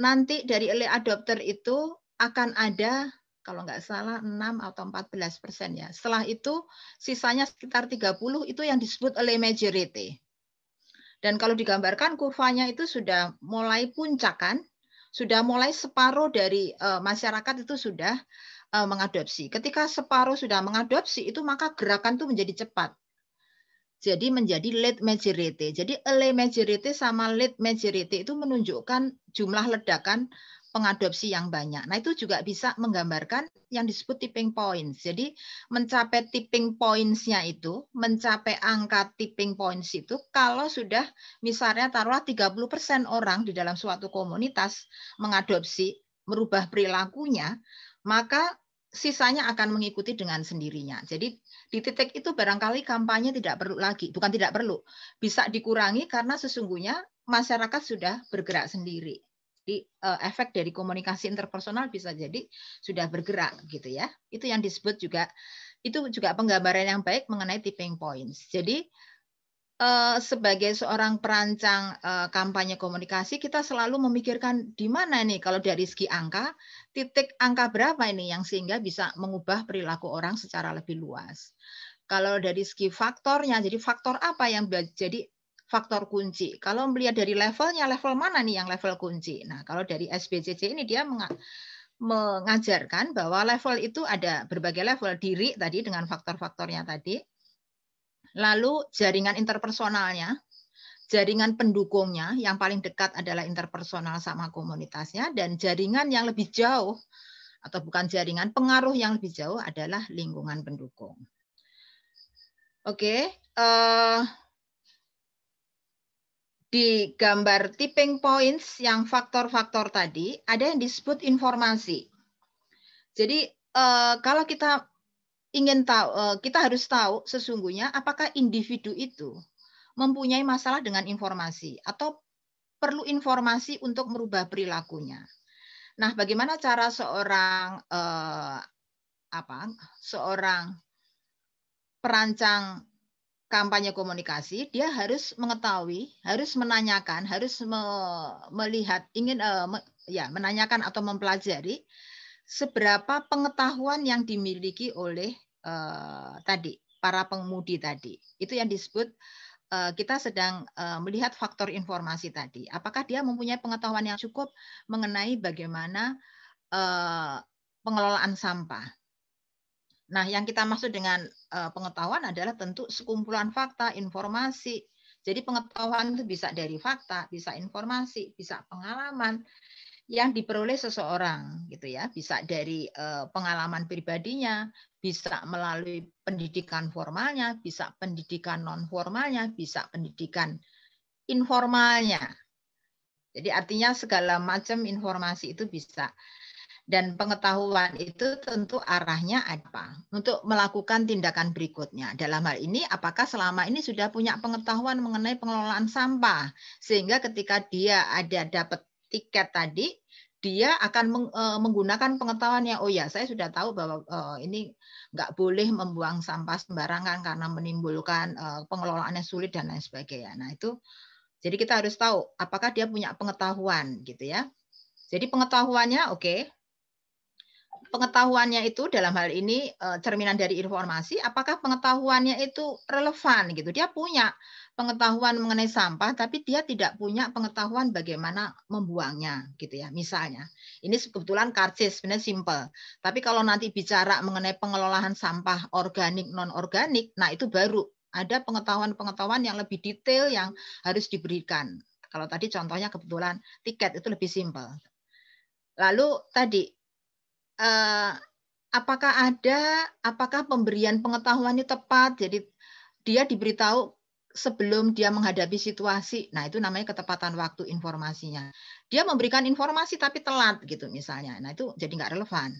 Nanti dari early adopter itu akan ada kalau nggak salah 6 atau 14 persen ya. Setelah itu sisanya sekitar 30 itu yang disebut oleh majority. Dan kalau digambarkan kurvanya itu sudah mulai puncakan, sudah mulai separuh dari uh, masyarakat itu sudah uh, mengadopsi. Ketika separuh sudah mengadopsi itu maka gerakan itu menjadi cepat. Jadi menjadi late majority. Jadi early majority sama late majority itu menunjukkan jumlah ledakan pengadopsi yang banyak. Nah, itu juga bisa menggambarkan yang disebut tipping points. Jadi, mencapai tipping points-nya itu, mencapai angka tipping points itu, kalau sudah misalnya taruhlah 30% persen orang di dalam suatu komunitas mengadopsi, merubah perilakunya, maka sisanya akan mengikuti dengan sendirinya. Jadi di titik itu barangkali kampanye tidak perlu lagi, bukan tidak perlu, bisa dikurangi karena sesungguhnya masyarakat sudah bergerak sendiri. Jadi eh, efek dari komunikasi interpersonal bisa jadi sudah bergerak gitu ya. Itu yang disebut juga itu juga penggambaran yang baik mengenai tipping points. Jadi eh, sebagai seorang perancang eh, kampanye komunikasi kita selalu memikirkan di mana nih kalau dari segi angka titik angka berapa ini yang sehingga bisa mengubah perilaku orang secara lebih luas. Kalau dari segi faktornya, jadi faktor apa yang jadi faktor kunci. Kalau melihat dari levelnya, level mana nih yang level kunci? Nah, kalau dari SBCC ini dia mengajarkan bahwa level itu ada berbagai level diri tadi dengan faktor-faktornya tadi. Lalu jaringan interpersonalnya, jaringan pendukungnya yang paling dekat adalah interpersonal sama komunitasnya dan jaringan yang lebih jauh atau bukan jaringan pengaruh yang lebih jauh adalah lingkungan pendukung. Oke, okay. uh, eh, di gambar tipping points yang faktor-faktor tadi ada yang disebut informasi. Jadi eh, kalau kita ingin tahu, eh, kita harus tahu sesungguhnya apakah individu itu mempunyai masalah dengan informasi atau perlu informasi untuk merubah perilakunya. Nah, bagaimana cara seorang eh, apa? Seorang perancang kampanye komunikasi dia harus mengetahui, harus menanyakan, harus me melihat, ingin uh, me ya menanyakan atau mempelajari seberapa pengetahuan yang dimiliki oleh uh, tadi para pengemudi tadi. Itu yang disebut uh, kita sedang melihat faktor informasi tadi. Apakah dia mempunyai pengetahuan yang cukup mengenai bagaimana uh, pengelolaan sampah? Nah, yang kita maksud dengan eh, pengetahuan adalah tentu sekumpulan fakta, informasi. Jadi pengetahuan itu bisa dari fakta, bisa informasi, bisa pengalaman yang diperoleh seseorang gitu ya, bisa dari eh, pengalaman pribadinya, bisa melalui pendidikan formalnya, bisa pendidikan non formalnya, bisa pendidikan informalnya. Jadi artinya segala macam informasi itu bisa dan pengetahuan itu tentu arahnya apa untuk melakukan tindakan berikutnya. Dalam hal ini, apakah selama ini sudah punya pengetahuan mengenai pengelolaan sampah sehingga ketika dia ada dapat tiket tadi, dia akan e, menggunakan pengetahuan oh ya saya sudah tahu bahwa e, ini nggak boleh membuang sampah sembarangan karena menimbulkan pengelolaannya pengelolaan yang sulit dan lain sebagainya. Nah itu jadi kita harus tahu apakah dia punya pengetahuan gitu ya. Jadi pengetahuannya oke, okay, pengetahuannya itu dalam hal ini eh, cerminan dari informasi apakah pengetahuannya itu relevan gitu dia punya pengetahuan mengenai sampah tapi dia tidak punya pengetahuan bagaimana membuangnya gitu ya misalnya ini kebetulan karcis sebenarnya simple tapi kalau nanti bicara mengenai pengelolaan sampah organik non organik nah itu baru ada pengetahuan-pengetahuan yang lebih detail yang harus diberikan kalau tadi contohnya kebetulan tiket itu lebih simple. lalu tadi eh, apakah ada apakah pemberian pengetahuan ini tepat jadi dia diberitahu sebelum dia menghadapi situasi nah itu namanya ketepatan waktu informasinya dia memberikan informasi tapi telat gitu misalnya nah itu jadi nggak relevan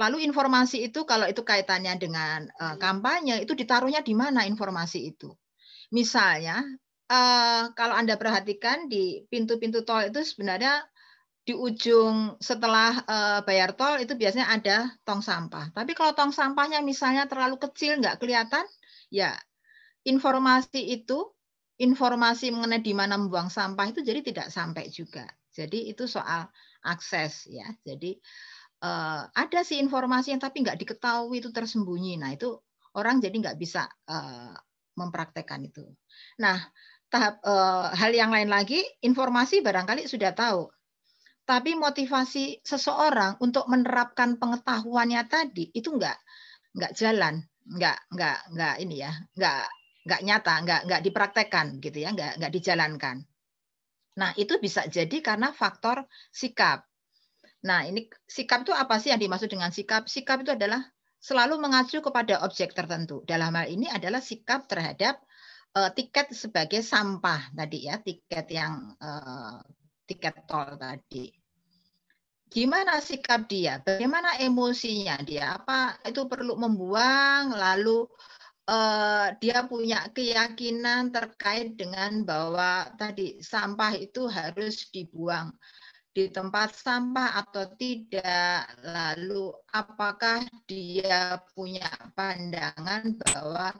lalu informasi itu kalau itu kaitannya dengan uh, kampanye itu ditaruhnya di mana informasi itu misalnya uh, kalau anda perhatikan di pintu-pintu tol itu sebenarnya di ujung setelah uh, bayar tol itu biasanya ada tong sampah. Tapi kalau tong sampahnya misalnya terlalu kecil nggak kelihatan, ya informasi itu informasi mengenai di mana membuang sampah itu jadi tidak sampai juga. Jadi itu soal akses ya. Jadi uh, ada sih informasi yang tapi nggak diketahui itu tersembunyi. Nah itu orang jadi nggak bisa uh, mempraktekkan itu. Nah tahap uh, hal yang lain lagi informasi barangkali sudah tahu tapi motivasi seseorang untuk menerapkan pengetahuannya tadi itu enggak enggak jalan, enggak enggak enggak ini ya, enggak enggak nyata, enggak enggak dipraktekkan gitu ya, enggak enggak dijalankan. Nah, itu bisa jadi karena faktor sikap. Nah, ini sikap itu apa sih yang dimaksud dengan sikap? Sikap itu adalah selalu mengacu kepada objek tertentu. Dalam hal ini adalah sikap terhadap uh, tiket sebagai sampah tadi ya, tiket yang uh, tiket tol tadi. Gimana sikap dia? Bagaimana emosinya dia? Apa itu perlu membuang lalu eh, dia punya keyakinan terkait dengan bahwa tadi sampah itu harus dibuang di tempat sampah atau tidak, lalu apakah dia punya pandangan bahwa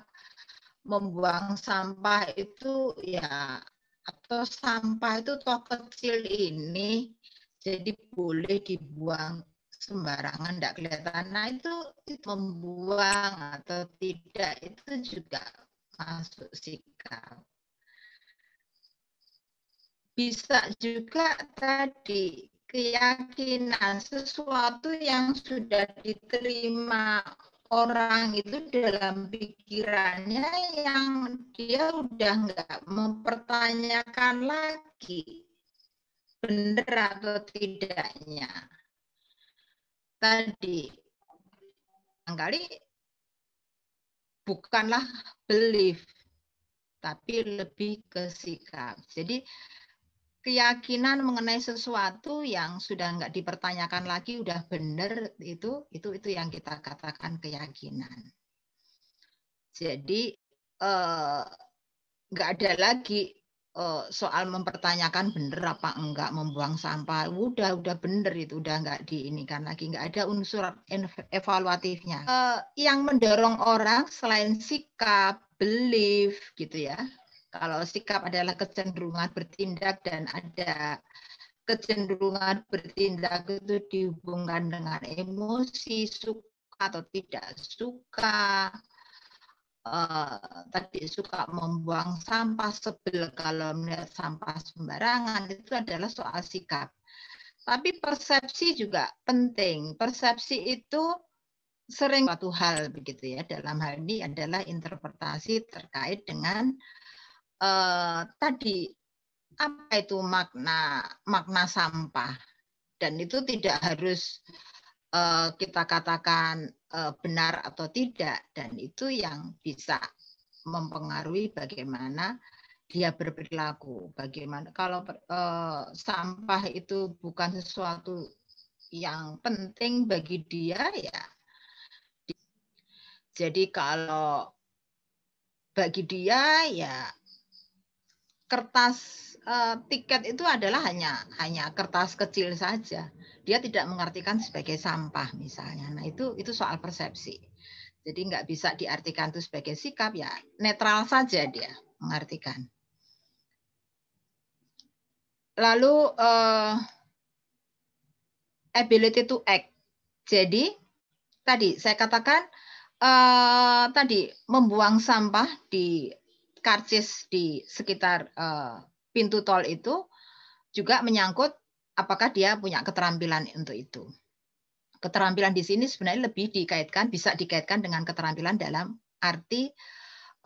membuang sampah itu ya atau sampah itu toh kecil ini jadi boleh dibuang sembarangan tidak kelihatan nah itu, itu membuang atau tidak itu juga masuk sikap bisa juga tadi keyakinan sesuatu yang sudah diterima orang itu dalam pikirannya yang dia udah nggak mempertanyakan lagi benar atau tidaknya. Tadi, kali bukanlah belief, tapi lebih ke sikap. Jadi keyakinan mengenai sesuatu yang sudah nggak dipertanyakan lagi udah benar itu itu itu yang kita katakan keyakinan jadi eh, nggak eh, ada lagi eh, soal mempertanyakan benar apa enggak membuang sampah udah udah benar itu udah nggak diinikan lagi nggak ada unsur evaluatifnya eh, yang mendorong orang selain sikap belief gitu ya kalau sikap adalah kecenderungan bertindak dan ada kecenderungan bertindak itu dihubungkan dengan emosi, suka atau tidak suka. Uh, tadi suka membuang sampah sebel kalau melihat sampah sembarangan itu adalah soal sikap. Tapi persepsi juga penting. Persepsi itu sering suatu hal begitu ya dalam hal ini adalah interpretasi terkait dengan eh, tadi apa itu makna makna sampah dan itu tidak harus eh, kita katakan eh, benar atau tidak dan itu yang bisa mempengaruhi bagaimana dia berperilaku bagaimana kalau eh, sampah itu bukan sesuatu yang penting bagi dia ya jadi kalau bagi dia ya kertas uh, tiket itu adalah hanya hanya kertas kecil saja. Dia tidak mengartikan sebagai sampah misalnya. Nah itu itu soal persepsi. Jadi nggak bisa diartikan itu sebagai sikap ya netral saja dia mengartikan. Lalu uh, ability to act. Jadi tadi saya katakan uh, tadi membuang sampah di karcis di sekitar eh, pintu tol itu juga menyangkut apakah dia punya keterampilan untuk itu. Keterampilan di sini sebenarnya lebih dikaitkan, bisa dikaitkan dengan keterampilan dalam arti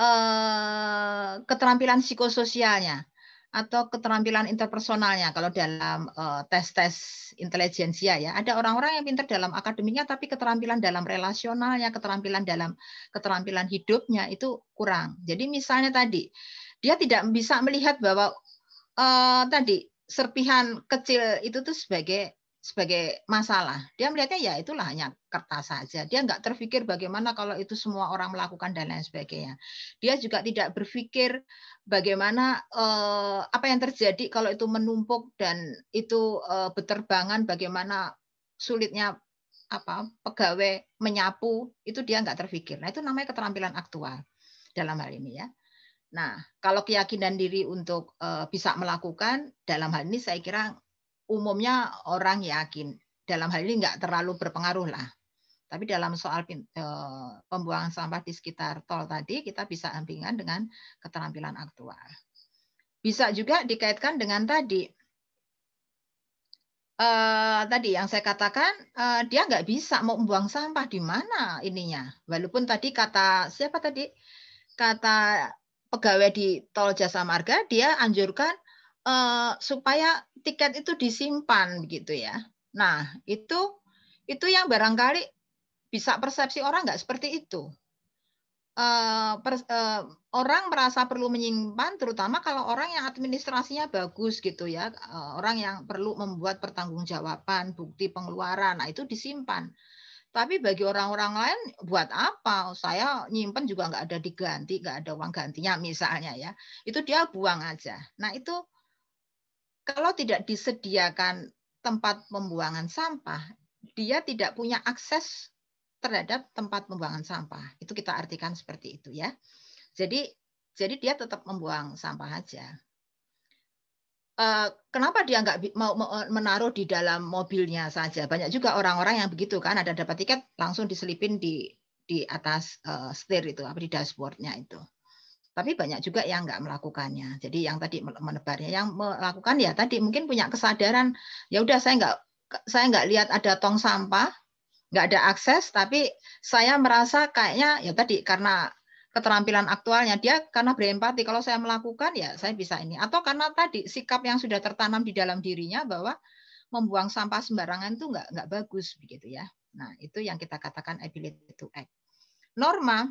eh, keterampilan psikososialnya atau keterampilan interpersonalnya kalau dalam eh, tes-tes uh, intelijensia ya. Ada orang-orang yang pintar dalam akademiknya tapi keterampilan dalam relasionalnya, keterampilan dalam keterampilan hidupnya itu kurang. Jadi misalnya tadi dia tidak bisa melihat bahwa uh, tadi serpihan kecil itu tuh sebagai sebagai masalah. Dia melihatnya ya itulah hanya kertas saja. Dia nggak terpikir bagaimana kalau itu semua orang melakukan dan lain sebagainya. Dia juga tidak berpikir bagaimana eh, apa yang terjadi kalau itu menumpuk dan itu eh, beterbangan, bagaimana sulitnya apa pegawai menyapu itu dia nggak terpikir. Nah itu namanya keterampilan aktual dalam hal ini ya. Nah kalau keyakinan diri untuk eh, bisa melakukan dalam hal ini saya kira umumnya orang yakin dalam hal ini nggak terlalu berpengaruh lah. Tapi dalam soal eh, pembuangan sampah di sekitar tol tadi kita bisa ampingan dengan keterampilan aktual. Bisa juga dikaitkan dengan tadi eh, tadi yang saya katakan eh, dia nggak bisa mau membuang sampah di mana ininya. Walaupun tadi kata siapa tadi kata pegawai di tol jasa marga dia anjurkan Eh, supaya tiket itu disimpan begitu ya. Nah itu itu yang barangkali bisa persepsi orang nggak seperti itu. Uh, eh, per, uh, eh, orang merasa perlu menyimpan, terutama kalau orang yang administrasinya bagus gitu ya, uh, orang yang perlu membuat pertanggungjawaban, bukti pengeluaran, nah itu disimpan. Tapi bagi orang-orang lain, buat apa? Saya nyimpan juga nggak ada diganti, nggak ada uang gantinya misalnya ya. Itu dia buang aja. Nah itu kalau tidak disediakan tempat pembuangan sampah, dia tidak punya akses terhadap tempat pembuangan sampah. Itu kita artikan seperti itu ya. Jadi jadi dia tetap membuang sampah aja. Eh, kenapa dia nggak mau menaruh di dalam mobilnya saja? Banyak juga orang-orang yang begitu kan, ada dapat tiket langsung diselipin di di atas uh, setir itu, apa di dashboardnya itu. Tapi banyak juga yang nggak melakukannya. Jadi yang tadi menebarnya, yang melakukan ya tadi mungkin punya kesadaran, ya udah saya nggak saya nggak lihat ada tong sampah, nggak ada akses, tapi saya merasa kayaknya ya tadi karena keterampilan aktualnya dia karena berempati kalau saya melakukan ya saya bisa ini atau karena tadi sikap yang sudah tertanam di dalam dirinya bahwa membuang sampah sembarangan itu nggak nggak bagus begitu ya nah itu yang kita katakan ability to act norma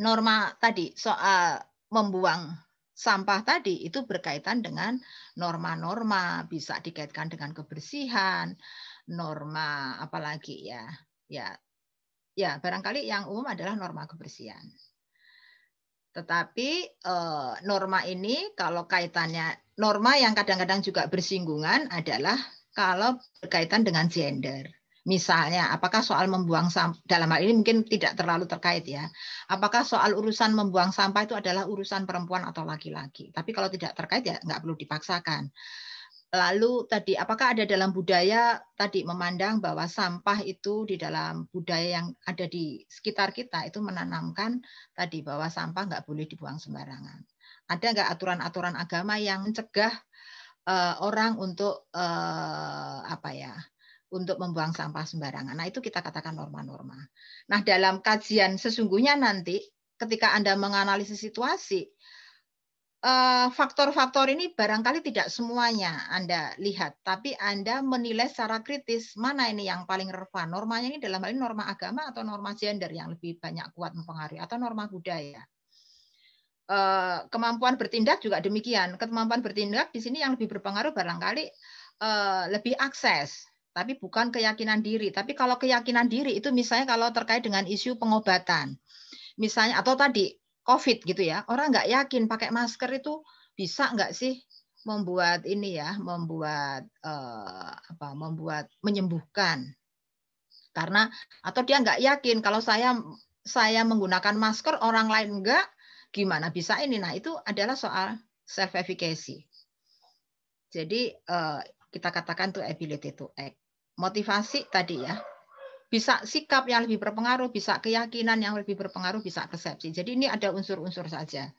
norma tadi soal membuang sampah tadi itu berkaitan dengan norma-norma bisa dikaitkan dengan kebersihan norma apalagi ya ya ya barangkali yang umum adalah norma kebersihan tetapi eh, norma ini kalau kaitannya norma yang kadang-kadang juga bersinggungan adalah kalau berkaitan dengan gender Misalnya, apakah soal membuang sampah dalam hal ini mungkin tidak terlalu terkait ya. Apakah soal urusan membuang sampah itu adalah urusan perempuan atau laki-laki? Tapi kalau tidak terkait ya nggak perlu dipaksakan. Lalu tadi apakah ada dalam budaya tadi memandang bahwa sampah itu di dalam budaya yang ada di sekitar kita itu menanamkan tadi bahwa sampah nggak boleh dibuang sembarangan. Ada nggak aturan-aturan agama yang mencegah uh, orang untuk uh, apa ya? untuk membuang sampah sembarangan. Nah, itu kita katakan norma-norma. Nah, dalam kajian sesungguhnya nanti ketika Anda menganalisis situasi, eh, faktor-faktor ini barangkali tidak semuanya Anda lihat, tapi Anda menilai secara kritis mana ini yang paling relevan. Normanya ini dalam hal ini norma agama atau norma gender yang lebih banyak kuat mempengaruhi atau norma budaya eh, kemampuan bertindak juga demikian. Kemampuan bertindak di sini yang lebih berpengaruh barangkali eh, lebih akses tapi bukan keyakinan diri. Tapi kalau keyakinan diri itu misalnya kalau terkait dengan isu pengobatan, misalnya atau tadi COVID gitu ya, orang nggak yakin pakai masker itu bisa nggak sih membuat ini ya, membuat eh, apa, membuat menyembuhkan. Karena atau dia nggak yakin kalau saya saya menggunakan masker orang lain nggak, gimana bisa ini? Nah itu adalah soal self efficacy. Jadi eh, kita katakan tuh ability to act motivasi tadi ya. Bisa sikap yang lebih berpengaruh, bisa keyakinan yang lebih berpengaruh, bisa persepsi. Jadi ini ada unsur-unsur saja.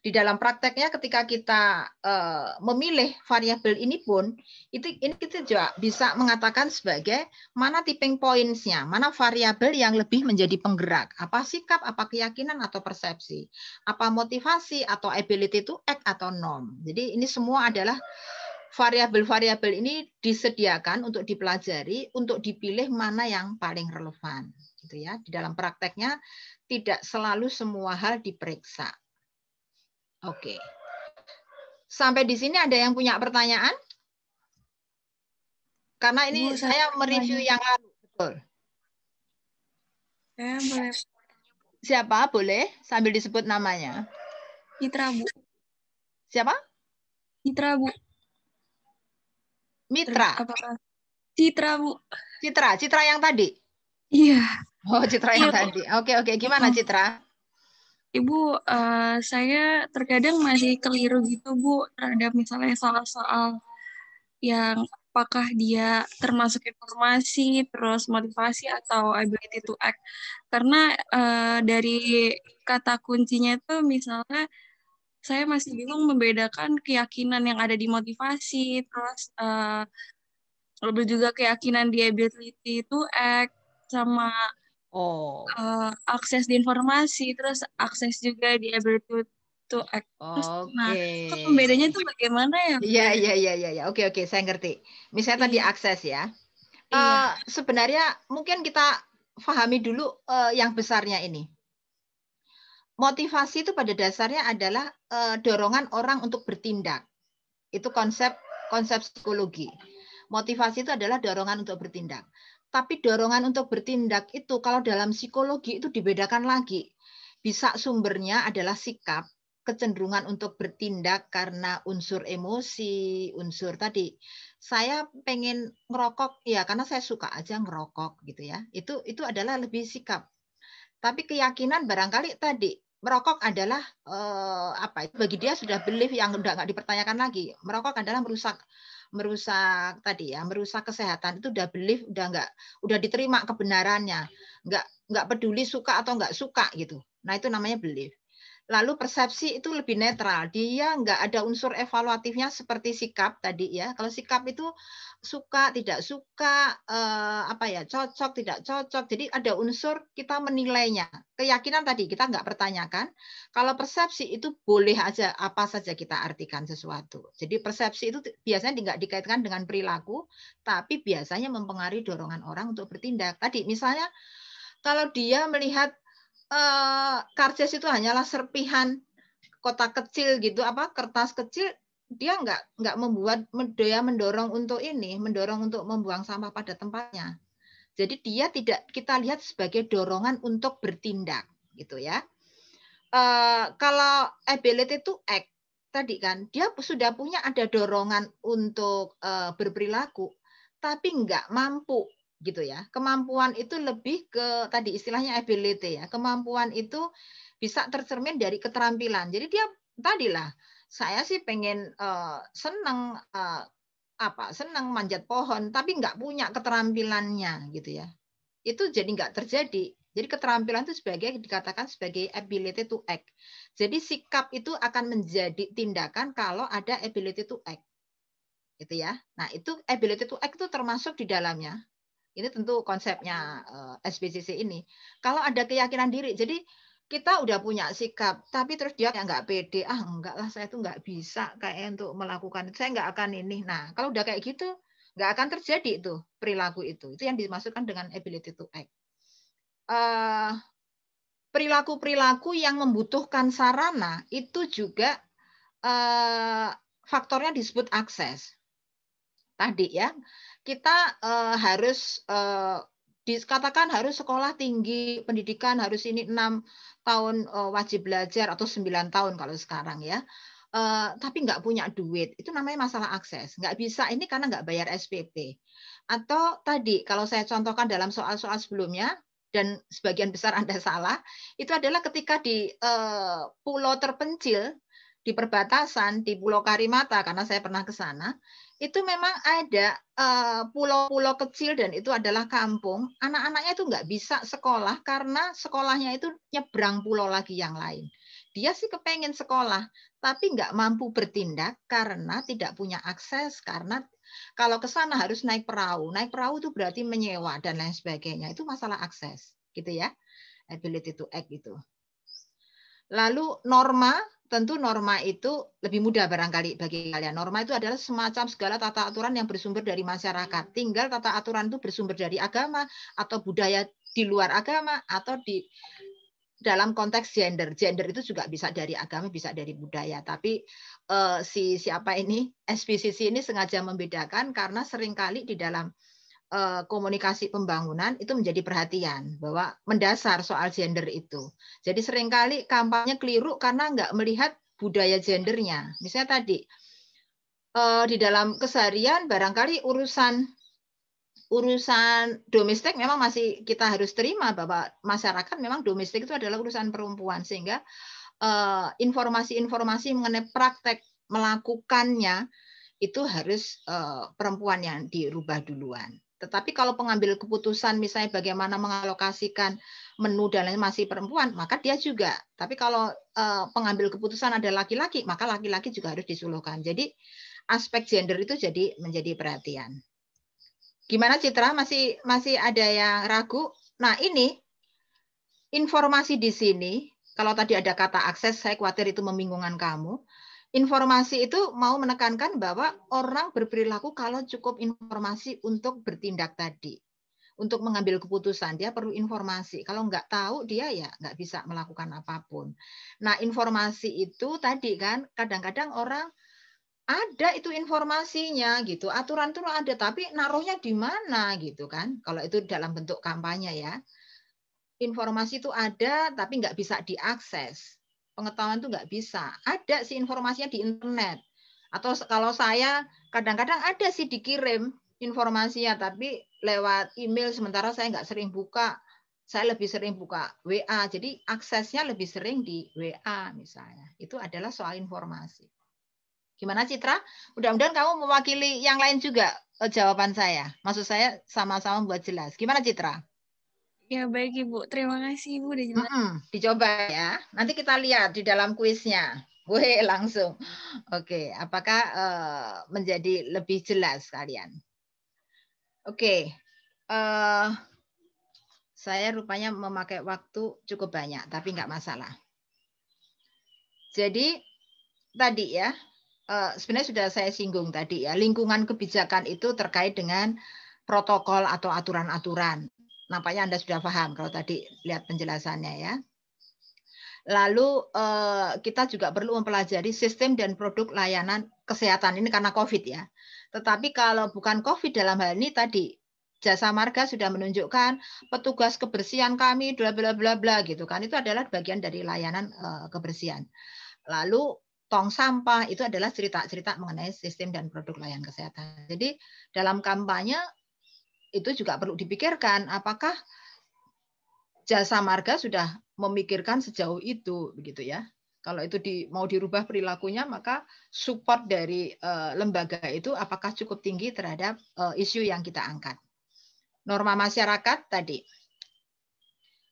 Di dalam prakteknya ketika kita uh, memilih variabel ini pun, itu ini kita juga bisa mengatakan sebagai mana tipping points-nya, mana variabel yang lebih menjadi penggerak, apa sikap, apa keyakinan atau persepsi, apa motivasi atau ability to act atau norm. Jadi ini semua adalah variabel-variabel ini disediakan untuk dipelajari, untuk dipilih mana yang paling relevan, gitu ya. Di dalam prakteknya tidak selalu semua hal diperiksa. Oke. Sampai di sini ada yang punya pertanyaan? Karena ini Bu, saya, saya mereview yang lalu, betul. Saya boleh. Siapa boleh sambil disebut namanya? Citra Bu. Siapa? Citra Bu. Mitra. Citra, Bu. Citra, Citra yang tadi. Iya. Oh, Citra yang iya, tadi. Oke, oke. Gimana oh. Citra? Ibu, uh, saya terkadang masih keliru gitu, Bu, terhadap misalnya salah soal yang apakah dia termasuk informasi, terus motivasi atau ability to act. Karena uh, dari kata kuncinya itu misalnya saya masih bingung membedakan keyakinan yang ada di motivasi, terus uh, lebih juga keyakinan di ability to act sama oh. uh, akses di informasi, terus akses juga di ability to act. Terus, okay. Nah, itu pembedanya itu bagaimana ya? Iya iya iya iya ya. oke oke saya ngerti. Misalnya tadi iya. akses ya. Iya. Eh, sebenarnya mungkin kita pahami dulu uh, yang besarnya ini motivasi itu pada dasarnya adalah uh, dorongan orang untuk bertindak. Itu konsep konsep psikologi. Motivasi itu adalah dorongan untuk bertindak. Tapi dorongan untuk bertindak itu kalau dalam psikologi itu dibedakan lagi. Bisa sumbernya adalah sikap, kecenderungan untuk bertindak karena unsur emosi, unsur tadi. Saya pengen ngerokok, ya karena saya suka aja ngerokok gitu ya. Itu itu adalah lebih sikap. Tapi keyakinan barangkali tadi merokok adalah eh, apa itu ya, bagi dia sudah belief yang udah nggak dipertanyakan lagi merokok adalah merusak merusak tadi ya merusak kesehatan itu udah belief udah nggak udah diterima kebenarannya nggak nggak peduli suka atau nggak suka gitu nah itu namanya belief lalu persepsi itu lebih netral dia nggak ada unsur evaluatifnya seperti sikap tadi ya kalau sikap itu suka tidak suka eh, apa ya cocok tidak cocok jadi ada unsur kita menilainya keyakinan tadi kita nggak pertanyakan kalau persepsi itu boleh aja apa saja kita artikan sesuatu jadi persepsi itu biasanya tidak dikaitkan dengan perilaku tapi biasanya mempengaruhi dorongan orang untuk bertindak tadi misalnya kalau dia melihat eh, karcis itu hanyalah serpihan kotak kecil gitu apa kertas kecil dia nggak nggak membuat dia mendorong untuk ini, mendorong untuk membuang sampah pada tempatnya. Jadi dia tidak kita lihat sebagai dorongan untuk bertindak gitu ya. uh, kalau ability itu act tadi kan dia sudah punya ada dorongan untuk uh, berperilaku, tapi nggak mampu gitu ya. Kemampuan itu lebih ke tadi istilahnya ability ya. Kemampuan itu bisa tercermin dari keterampilan. Jadi dia tadilah saya sih pengen uh, eh, senang uh, eh, apa senang manjat pohon tapi nggak punya keterampilannya gitu ya itu jadi nggak terjadi jadi keterampilan itu sebagai dikatakan sebagai ability to act jadi sikap itu akan menjadi tindakan kalau ada ability to act gitu ya nah itu ability to act itu termasuk di dalamnya ini tentu konsepnya eh, SBCC ini kalau ada keyakinan diri jadi kita udah punya sikap, tapi terus dia kayak nggak pede, ah enggak lah saya tuh nggak bisa kayak untuk melakukan, saya nggak akan ini. Nah, kalau udah kayak gitu, nggak akan terjadi itu perilaku itu. Itu yang dimasukkan dengan ability to act. perilaku eh, perilaku-perilaku yang membutuhkan sarana itu juga uh, faktornya disebut akses. Tadi ya, kita uh, harus uh, dikatakan harus sekolah tinggi, pendidikan harus ini enam tahun eh, wajib belajar atau sembilan tahun kalau sekarang ya. Uh, tapi nggak punya duit, itu namanya masalah akses. Nggak bisa ini karena nggak bayar SPP. Atau tadi kalau saya contohkan dalam soal-soal sebelumnya, dan sebagian besar [laughs] Anda salah, itu adalah ketika di uh, pulau terpencil, di perbatasan, di Pulau Karimata, karena saya pernah ke sana, itu memang ada eh, pulau-pulau kecil dan itu adalah kampung. Anak-anaknya itu nggak bisa sekolah karena sekolahnya itu nyebrang pulau lagi yang lain. Dia sih kepengen sekolah, tapi nggak mampu bertindak karena tidak punya akses, karena kalau ke sana harus naik perahu. Naik perahu itu berarti menyewa dan lain sebagainya. Itu masalah akses, gitu ya. Ability to act itu. Lalu norma tentu norma itu lebih mudah barangkali bagi kalian. Norma itu adalah semacam segala tata aturan yang bersumber dari masyarakat. Hmm. Tinggal tata aturan itu bersumber dari agama atau budaya di luar agama atau di dalam konteks gender. Gender itu juga bisa dari agama, bisa dari budaya. Tapi uh, si siapa ini SPCC ini sengaja membedakan karena seringkali di dalam Eh, komunikasi pembangunan itu menjadi perhatian bahwa mendasar soal gender itu. Jadi seringkali kampanye keliru karena nggak melihat budaya gendernya. Misalnya tadi eh, di dalam keseharian barangkali urusan urusan domestik memang masih kita harus terima bahwa masyarakat memang domestik itu adalah urusan perempuan sehingga eh, informasi-informasi mengenai praktek melakukannya itu harus perempuan yang dirubah duluan. Tetapi kalau pengambil keputusan misalnya bagaimana mengalokasikan menu dan lain masih perempuan, maka dia juga. Tapi kalau eh, pengambil keputusan ada laki-laki, maka laki-laki juga harus disuluhkan. Jadi aspek gender itu jadi menjadi perhatian. Gimana Citra? Masih masih ada yang ragu? Nah, ini informasi di sini, kalau tadi ada kata akses, saya khawatir itu membingungkan kamu informasi itu mau menekankan bahwa orang berperilaku kalau cukup informasi untuk bertindak tadi. Untuk mengambil keputusan, dia perlu informasi. Kalau nggak tahu, dia ya nggak bisa melakukan apapun. Nah, informasi itu tadi kan, kadang-kadang orang ada itu informasinya gitu aturan itu ada tapi naruhnya di mana gitu kan kalau itu dalam bentuk kampanye ya informasi itu ada tapi nggak bisa diakses pengetahuan itu nggak bisa. Ada sih informasinya di internet. Atau kalau saya kadang-kadang ada sih dikirim informasinya, tapi lewat email sementara saya nggak sering buka. Saya lebih sering buka WA, jadi aksesnya lebih sering di WA misalnya. Itu adalah soal informasi. Gimana Citra? Mudah-mudahan kamu mewakili yang lain juga eh, jawaban saya. Maksud saya sama-sama buat jelas. Gimana Citra? Ya baik Ibu, terima kasih Ibu udah jelas. Mm Dicoba ya. Nanti kita lihat di dalam kuisnya. Weh [laughs] langsung. Oke, okay. apakah uh, menjadi lebih jelas kalian? Oke. Okay. Uh, eh, saya rupanya memakai waktu cukup banyak, tapi nggak masalah. Jadi tadi ya, uh, sebenarnya sudah saya singgung tadi ya, lingkungan kebijakan itu terkait dengan protokol atau aturan-aturan Nampaknya Anda sudah paham kalau tadi lihat penjelasannya ya. Lalu eh, kita juga perlu mempelajari sistem dan produk layanan kesehatan ini karena COVID ya. Tetapi kalau bukan COVID dalam hal ini tadi jasa marga sudah menunjukkan petugas kebersihan kami bla bla bla bla gitu kan itu adalah bagian dari layanan eh, kebersihan. Lalu tong sampah itu adalah cerita-cerita mengenai sistem dan produk layanan kesehatan. Jadi dalam kampanye itu juga perlu dipikirkan apakah jasa marga sudah memikirkan sejauh itu begitu ya. Kalau itu di, mau dirubah perilakunya maka support dari uh, lembaga itu apakah cukup tinggi terhadap uh, isu yang kita angkat. Norma masyarakat tadi.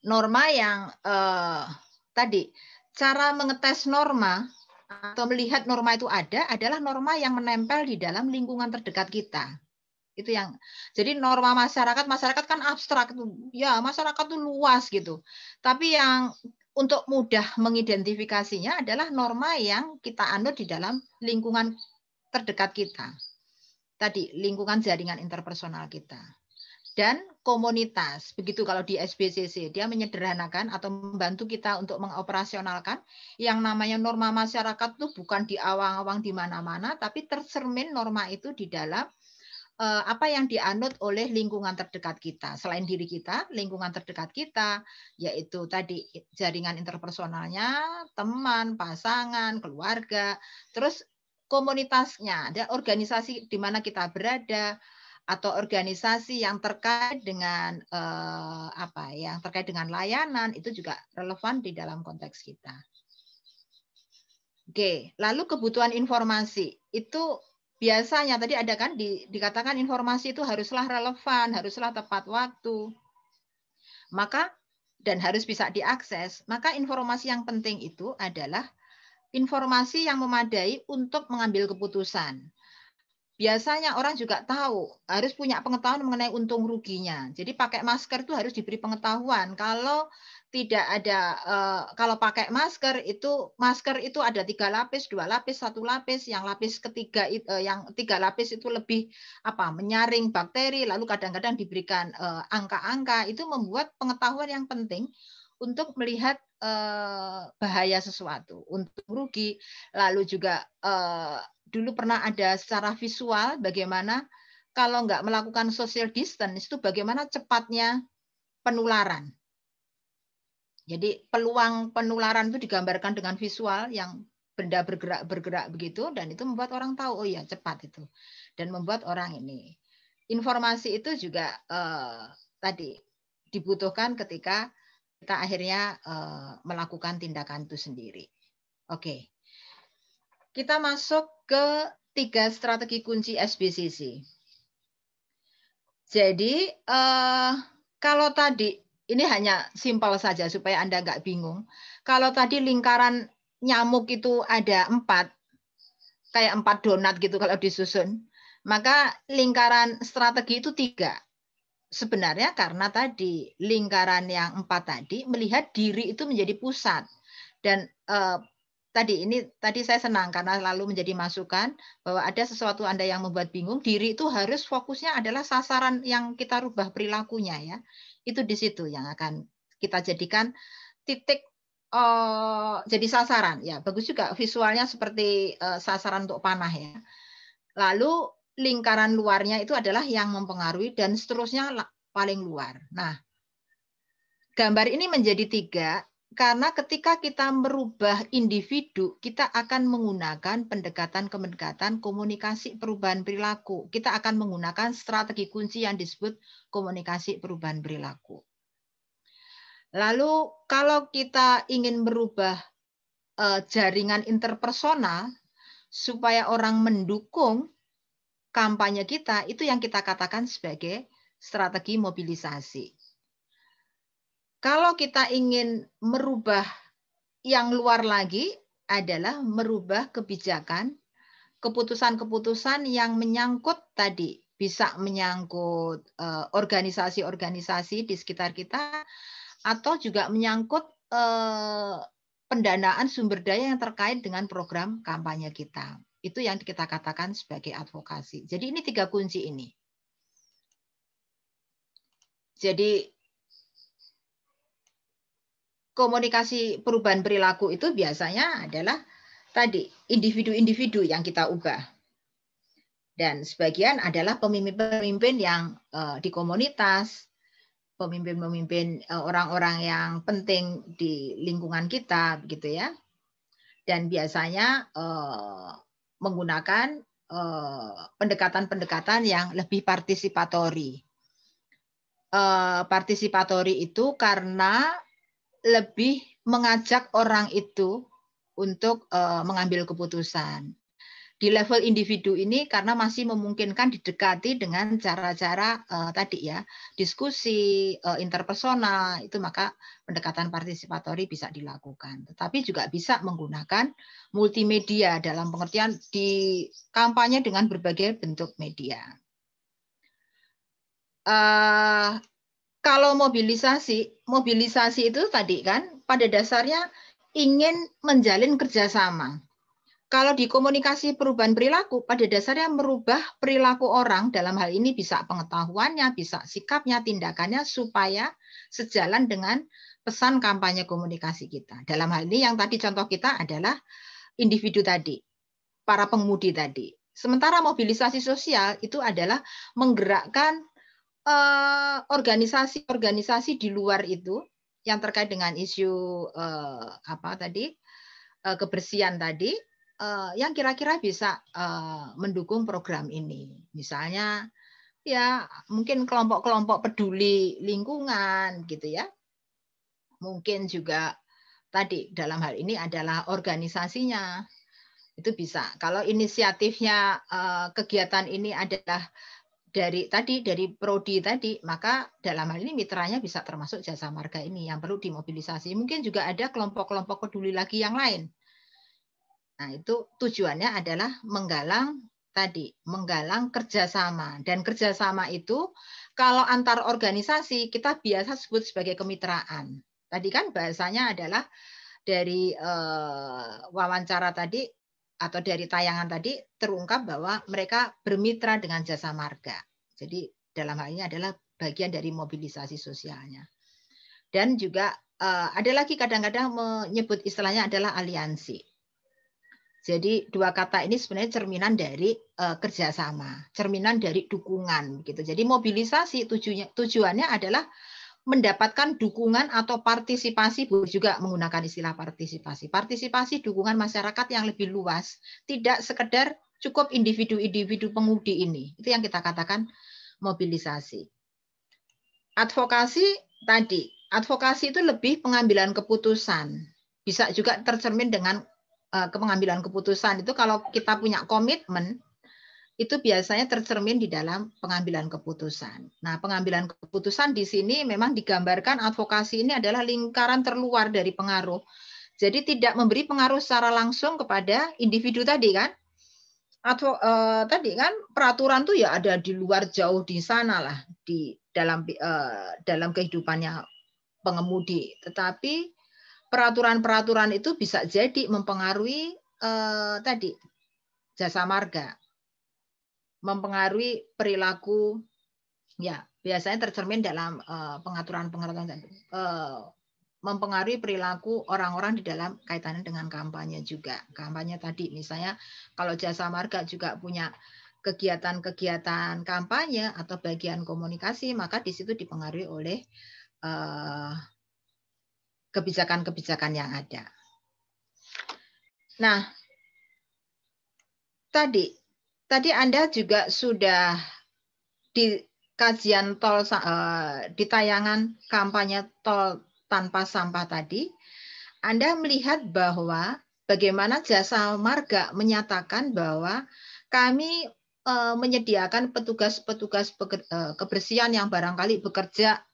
Norma yang uh, tadi cara mengetes norma atau melihat norma itu ada adalah norma yang menempel di dalam lingkungan terdekat kita itu yang jadi norma masyarakat masyarakat kan abstrak tuh ya masyarakat tuh luas gitu tapi yang untuk mudah mengidentifikasinya adalah norma yang kita anut di dalam lingkungan terdekat kita tadi lingkungan jaringan interpersonal kita dan komunitas begitu kalau di SBCC dia menyederhanakan atau membantu kita untuk mengoperasionalkan yang namanya norma masyarakat tuh bukan di awang-awang di mana-mana tapi tercermin norma itu di dalam Eh, apa yang dianut oleh lingkungan terdekat kita. Selain diri kita, lingkungan terdekat kita yaitu tadi jaringan interpersonalnya, teman, pasangan, keluarga, terus komunitasnya, ada organisasi di mana kita berada atau organisasi yang terkait dengan eh, apa yang terkait dengan layanan itu juga relevan di dalam konteks kita. Oke, lalu kebutuhan informasi itu biasanya tadi ada kan di, dikatakan informasi itu haruslah relevan, haruslah tepat waktu. Maka dan harus bisa diakses, maka informasi yang penting itu adalah informasi yang memadai untuk mengambil keputusan. Biasanya orang juga tahu, harus punya pengetahuan mengenai untung ruginya. Jadi pakai masker itu harus diberi pengetahuan. Kalau tidak ada eh, kalau pakai masker itu masker itu ada tiga lapis dua lapis satu lapis yang lapis ketiga eh, yang tiga lapis itu lebih apa menyaring bakteri lalu kadang-kadang diberikan eh, angka-angka itu membuat pengetahuan yang penting untuk melihat eh, bahaya sesuatu untuk rugi lalu juga eh, dulu pernah ada secara visual bagaimana kalau nggak melakukan social distance itu bagaimana cepatnya penularan jadi peluang penularan itu digambarkan dengan visual yang benda bergerak-bergerak begitu dan itu membuat orang tahu oh ya cepat itu dan membuat orang ini informasi itu juga eh, tadi dibutuhkan ketika kita akhirnya eh, melakukan tindakan itu sendiri. Oke. Okay. Kita masuk ke tiga strategi kunci SBCC. Jadi eh, kalau tadi ini hanya simpel saja supaya Anda nggak bingung. Kalau tadi lingkaran nyamuk itu ada empat, kayak empat donat gitu kalau disusun, maka lingkaran strategi itu tiga. Sebenarnya karena tadi lingkaran yang empat tadi melihat diri itu menjadi pusat dan eh, tadi ini tadi saya senang karena lalu menjadi masukan bahwa ada sesuatu Anda yang membuat bingung, diri itu harus fokusnya adalah sasaran yang kita rubah perilakunya ya. Itu di situ yang akan kita jadikan titik uh, jadi sasaran ya. Bagus juga visualnya seperti uh, sasaran untuk panah ya. Lalu lingkaran luarnya itu adalah yang mempengaruhi dan seterusnya paling luar. Nah, gambar ini menjadi tiga karena ketika kita merubah individu, kita akan menggunakan pendekatan-pendekatan komunikasi perubahan perilaku. Kita akan menggunakan strategi kunci yang disebut komunikasi perubahan perilaku. Lalu kalau kita ingin merubah eh, jaringan interpersonal supaya orang mendukung kampanye kita, itu yang kita katakan sebagai strategi mobilisasi. Kalau kita ingin merubah yang luar lagi adalah merubah kebijakan, keputusan-keputusan yang menyangkut tadi, bisa menyangkut eh, organisasi-organisasi di sekitar kita, atau juga menyangkut eh, pendanaan sumber daya yang terkait dengan program kampanye kita. Itu yang kita katakan sebagai advokasi. Jadi ini tiga kunci ini. Jadi komunikasi perubahan perilaku itu biasanya adalah tadi individu-individu yang kita ubah. Dan sebagian adalah pemimpin-pemimpin yang uh, di komunitas, pemimpin-pemimpin eh, orang-orang yang penting di lingkungan kita, begitu ya. Dan biasanya uh, menggunakan pendekatan-pendekatan uh, yang lebih partisipatori. Uh, partisipatori itu karena lebih mengajak orang itu untuk uh, mengambil keputusan. Di level individu ini karena masih memungkinkan didekati dengan cara-cara uh, tadi ya, diskusi uh, interpersonal itu maka pendekatan partisipatori bisa dilakukan. Tetapi juga bisa menggunakan multimedia dalam pengertian di kampanye dengan berbagai bentuk media. Uh, kalau mobilisasi, mobilisasi itu tadi kan pada dasarnya ingin menjalin kerjasama. Kalau di komunikasi perubahan perilaku, pada dasarnya merubah perilaku orang dalam hal ini bisa pengetahuannya, bisa sikapnya, tindakannya supaya sejalan dengan pesan kampanye komunikasi kita. Dalam hal ini yang tadi contoh kita adalah individu tadi, para pengemudi tadi. Sementara mobilisasi sosial itu adalah menggerakkan organisasi-organisasi eh, di luar itu yang terkait dengan isu uh, apa tadi uh, kebersihan tadi uh, yang kira-kira bisa uh, mendukung program ini misalnya ya mungkin kelompok-kelompok peduli lingkungan gitu ya mungkin juga tadi dalam hal ini adalah organisasinya itu bisa kalau inisiatifnya uh, kegiatan ini adalah dari tadi dari prodi tadi maka dalam hal ini mitranya bisa termasuk jasa marga ini yang perlu dimobilisasi mungkin juga ada kelompok-kelompok peduli lagi yang lain nah itu tujuannya adalah menggalang tadi menggalang kerjasama dan kerjasama itu kalau antar organisasi kita biasa sebut sebagai kemitraan tadi kan bahasanya adalah dari eh, wawancara tadi atau dari tayangan tadi terungkap bahwa mereka bermitra dengan jasa marga. Jadi dalam hal ini adalah bagian dari mobilisasi sosialnya. Dan juga eh, ada lagi kadang-kadang menyebut istilahnya adalah aliansi. Jadi dua kata ini sebenarnya cerminan dari eh, kerjasama, cerminan dari dukungan gitu. Jadi mobilisasi tujuannya tujuannya adalah mendapatkan dukungan atau partisipasi juga menggunakan istilah partisipasi. Partisipasi dukungan masyarakat yang lebih luas, tidak sekedar cukup individu-individu pengudi ini. Itu yang kita katakan mobilisasi. Advokasi tadi, advokasi itu lebih pengambilan keputusan. Bisa juga tercermin dengan eh, kepengambilan keputusan itu kalau kita punya komitmen itu biasanya tercermin di dalam pengambilan keputusan. Nah, pengambilan keputusan di sini memang digambarkan advokasi ini adalah lingkaran terluar dari pengaruh. Jadi tidak memberi pengaruh secara langsung kepada individu tadi kan? Atau uh, eh, tadi kan peraturan tuh ya ada di luar jauh di sana lah di dalam uh, dalam kehidupannya pengemudi. Tetapi peraturan-peraturan itu bisa jadi mempengaruhi uh, tadi jasa marga mempengaruhi perilaku ya biasanya tercermin dalam pengaturan-pengaturan eh, uh, eh, mempengaruhi perilaku orang-orang di dalam kaitannya dengan kampanye juga. Kampanye tadi misalnya kalau jasa marga juga punya kegiatan-kegiatan kampanye atau bagian komunikasi, maka di situ dipengaruhi oleh eh, kebijakan-kebijakan yang ada. Nah, tadi Tadi Anda juga sudah di kajian tol eh, di tayangan kampanye tol tanpa sampah tadi, Anda melihat bahwa bagaimana jasa marga menyatakan bahwa kami eh, menyediakan petugas-petugas eh, kebersihan yang barangkali bekerja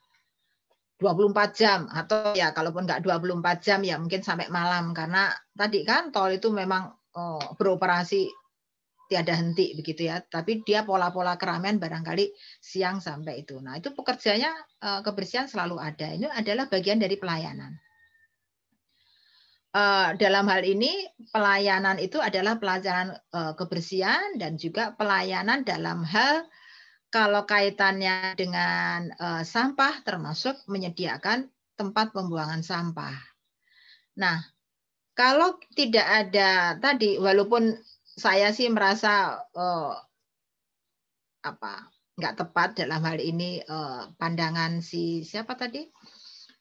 24 jam atau ya kalaupun nggak 24 jam ya mungkin sampai malam karena tadi kan tol itu memang oh, beroperasi tiada henti begitu ya. Tapi dia pola-pola keramaian barangkali siang sampai itu. Nah, itu pekerjanya eh, kebersihan selalu ada. Ini adalah bagian dari pelayanan. Eh, dalam hal ini pelayanan itu adalah pelajaran eh, kebersihan dan juga pelayanan dalam hal kalau kaitannya dengan sampah termasuk menyediakan tempat pembuangan sampah. Nah, kalau tidak ada tadi walaupun saya sih merasa uh, apa nggak tepat dalam hal ini uh, pandangan si siapa tadi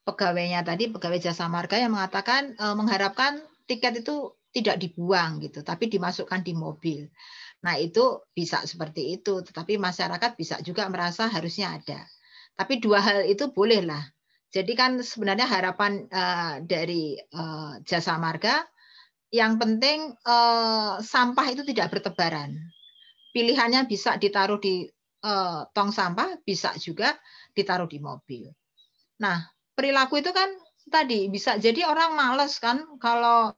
pegawainya tadi pegawai jasa marga yang mengatakan uh, mengharapkan tiket itu tidak dibuang gitu tapi dimasukkan di mobil nah itu bisa seperti itu tetapi masyarakat bisa juga merasa harusnya ada tapi dua hal itu bolehlah jadi kan sebenarnya harapan uh, dari uh, jasa marga yang penting eh, sampah itu tidak bertebaran. Pilihannya bisa ditaruh di eh, tong sampah, bisa juga ditaruh di mobil. Nah, perilaku itu kan tadi bisa jadi orang males kan kalau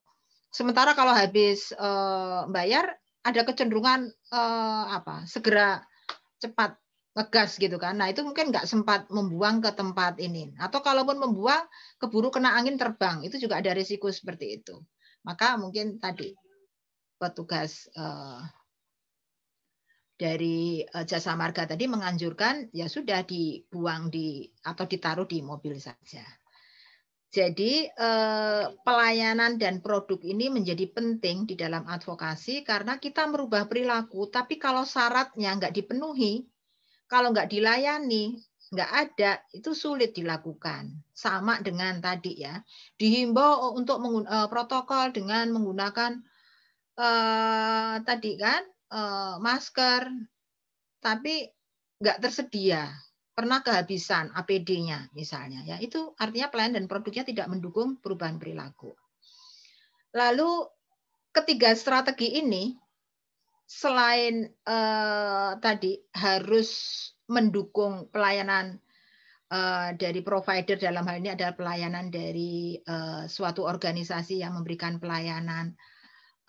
sementara kalau habis eh, bayar ada kecenderungan eh, apa segera cepat ngegas gitu kan nah itu mungkin nggak sempat membuang ke tempat ini atau kalaupun membuang keburu kena angin terbang itu juga ada risiko seperti itu maka mungkin tadi petugas eh, dari eh, jasa marga tadi menganjurkan ya sudah dibuang di atau ditaruh di mobil saja. Jadi eh, pelayanan dan produk ini menjadi penting di dalam advokasi karena kita merubah perilaku, tapi kalau syaratnya nggak dipenuhi, kalau nggak dilayani, nggak ada, itu sulit dilakukan. Sama dengan tadi ya, dihimbau untuk e, protokol dengan menggunakan uh, tadi kan uh, masker, tapi nggak tersedia, pernah kehabisan APD-nya misalnya ya itu artinya plan dan produknya tidak mendukung perubahan perilaku. Lalu ketiga strategi ini selain uh, tadi harus mendukung pelayanan eh, dari provider dalam hal ini adalah pelayanan dari eh, suatu organisasi yang memberikan pelayanan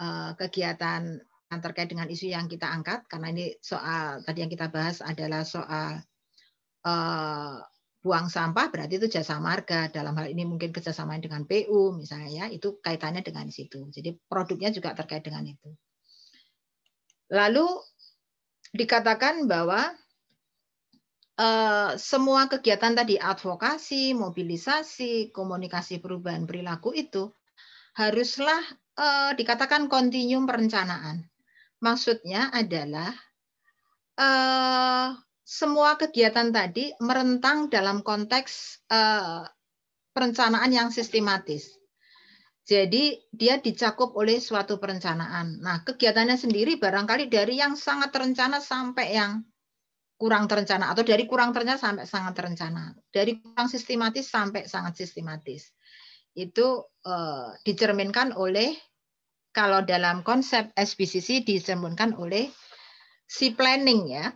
eh, kegiatan yang terkait dengan isu yang kita angkat karena ini soal tadi yang kita bahas adalah soal buang sampah berarti itu jasa marga dalam hal ini mungkin kerjasama dengan PU misalnya ya itu kaitannya dengan situ jadi produknya juga terkait dengan itu lalu dikatakan bahwa Eh, semua kegiatan tadi advokasi, mobilisasi, komunikasi perubahan perilaku itu haruslah eh, dikatakan kontinum perencanaan. Maksudnya adalah eh, semua kegiatan tadi merentang dalam konteks eh, perencanaan yang sistematis. Jadi dia dicakup oleh suatu perencanaan. Nah, kegiatannya sendiri barangkali dari yang sangat terencana sampai yang kurang terencana atau dari kurang terencana sampai sangat terencana, dari kurang sistematis sampai sangat sistematis. Itu eh, dicerminkan oleh kalau dalam konsep SBCC dicerminkan oleh si planning ya.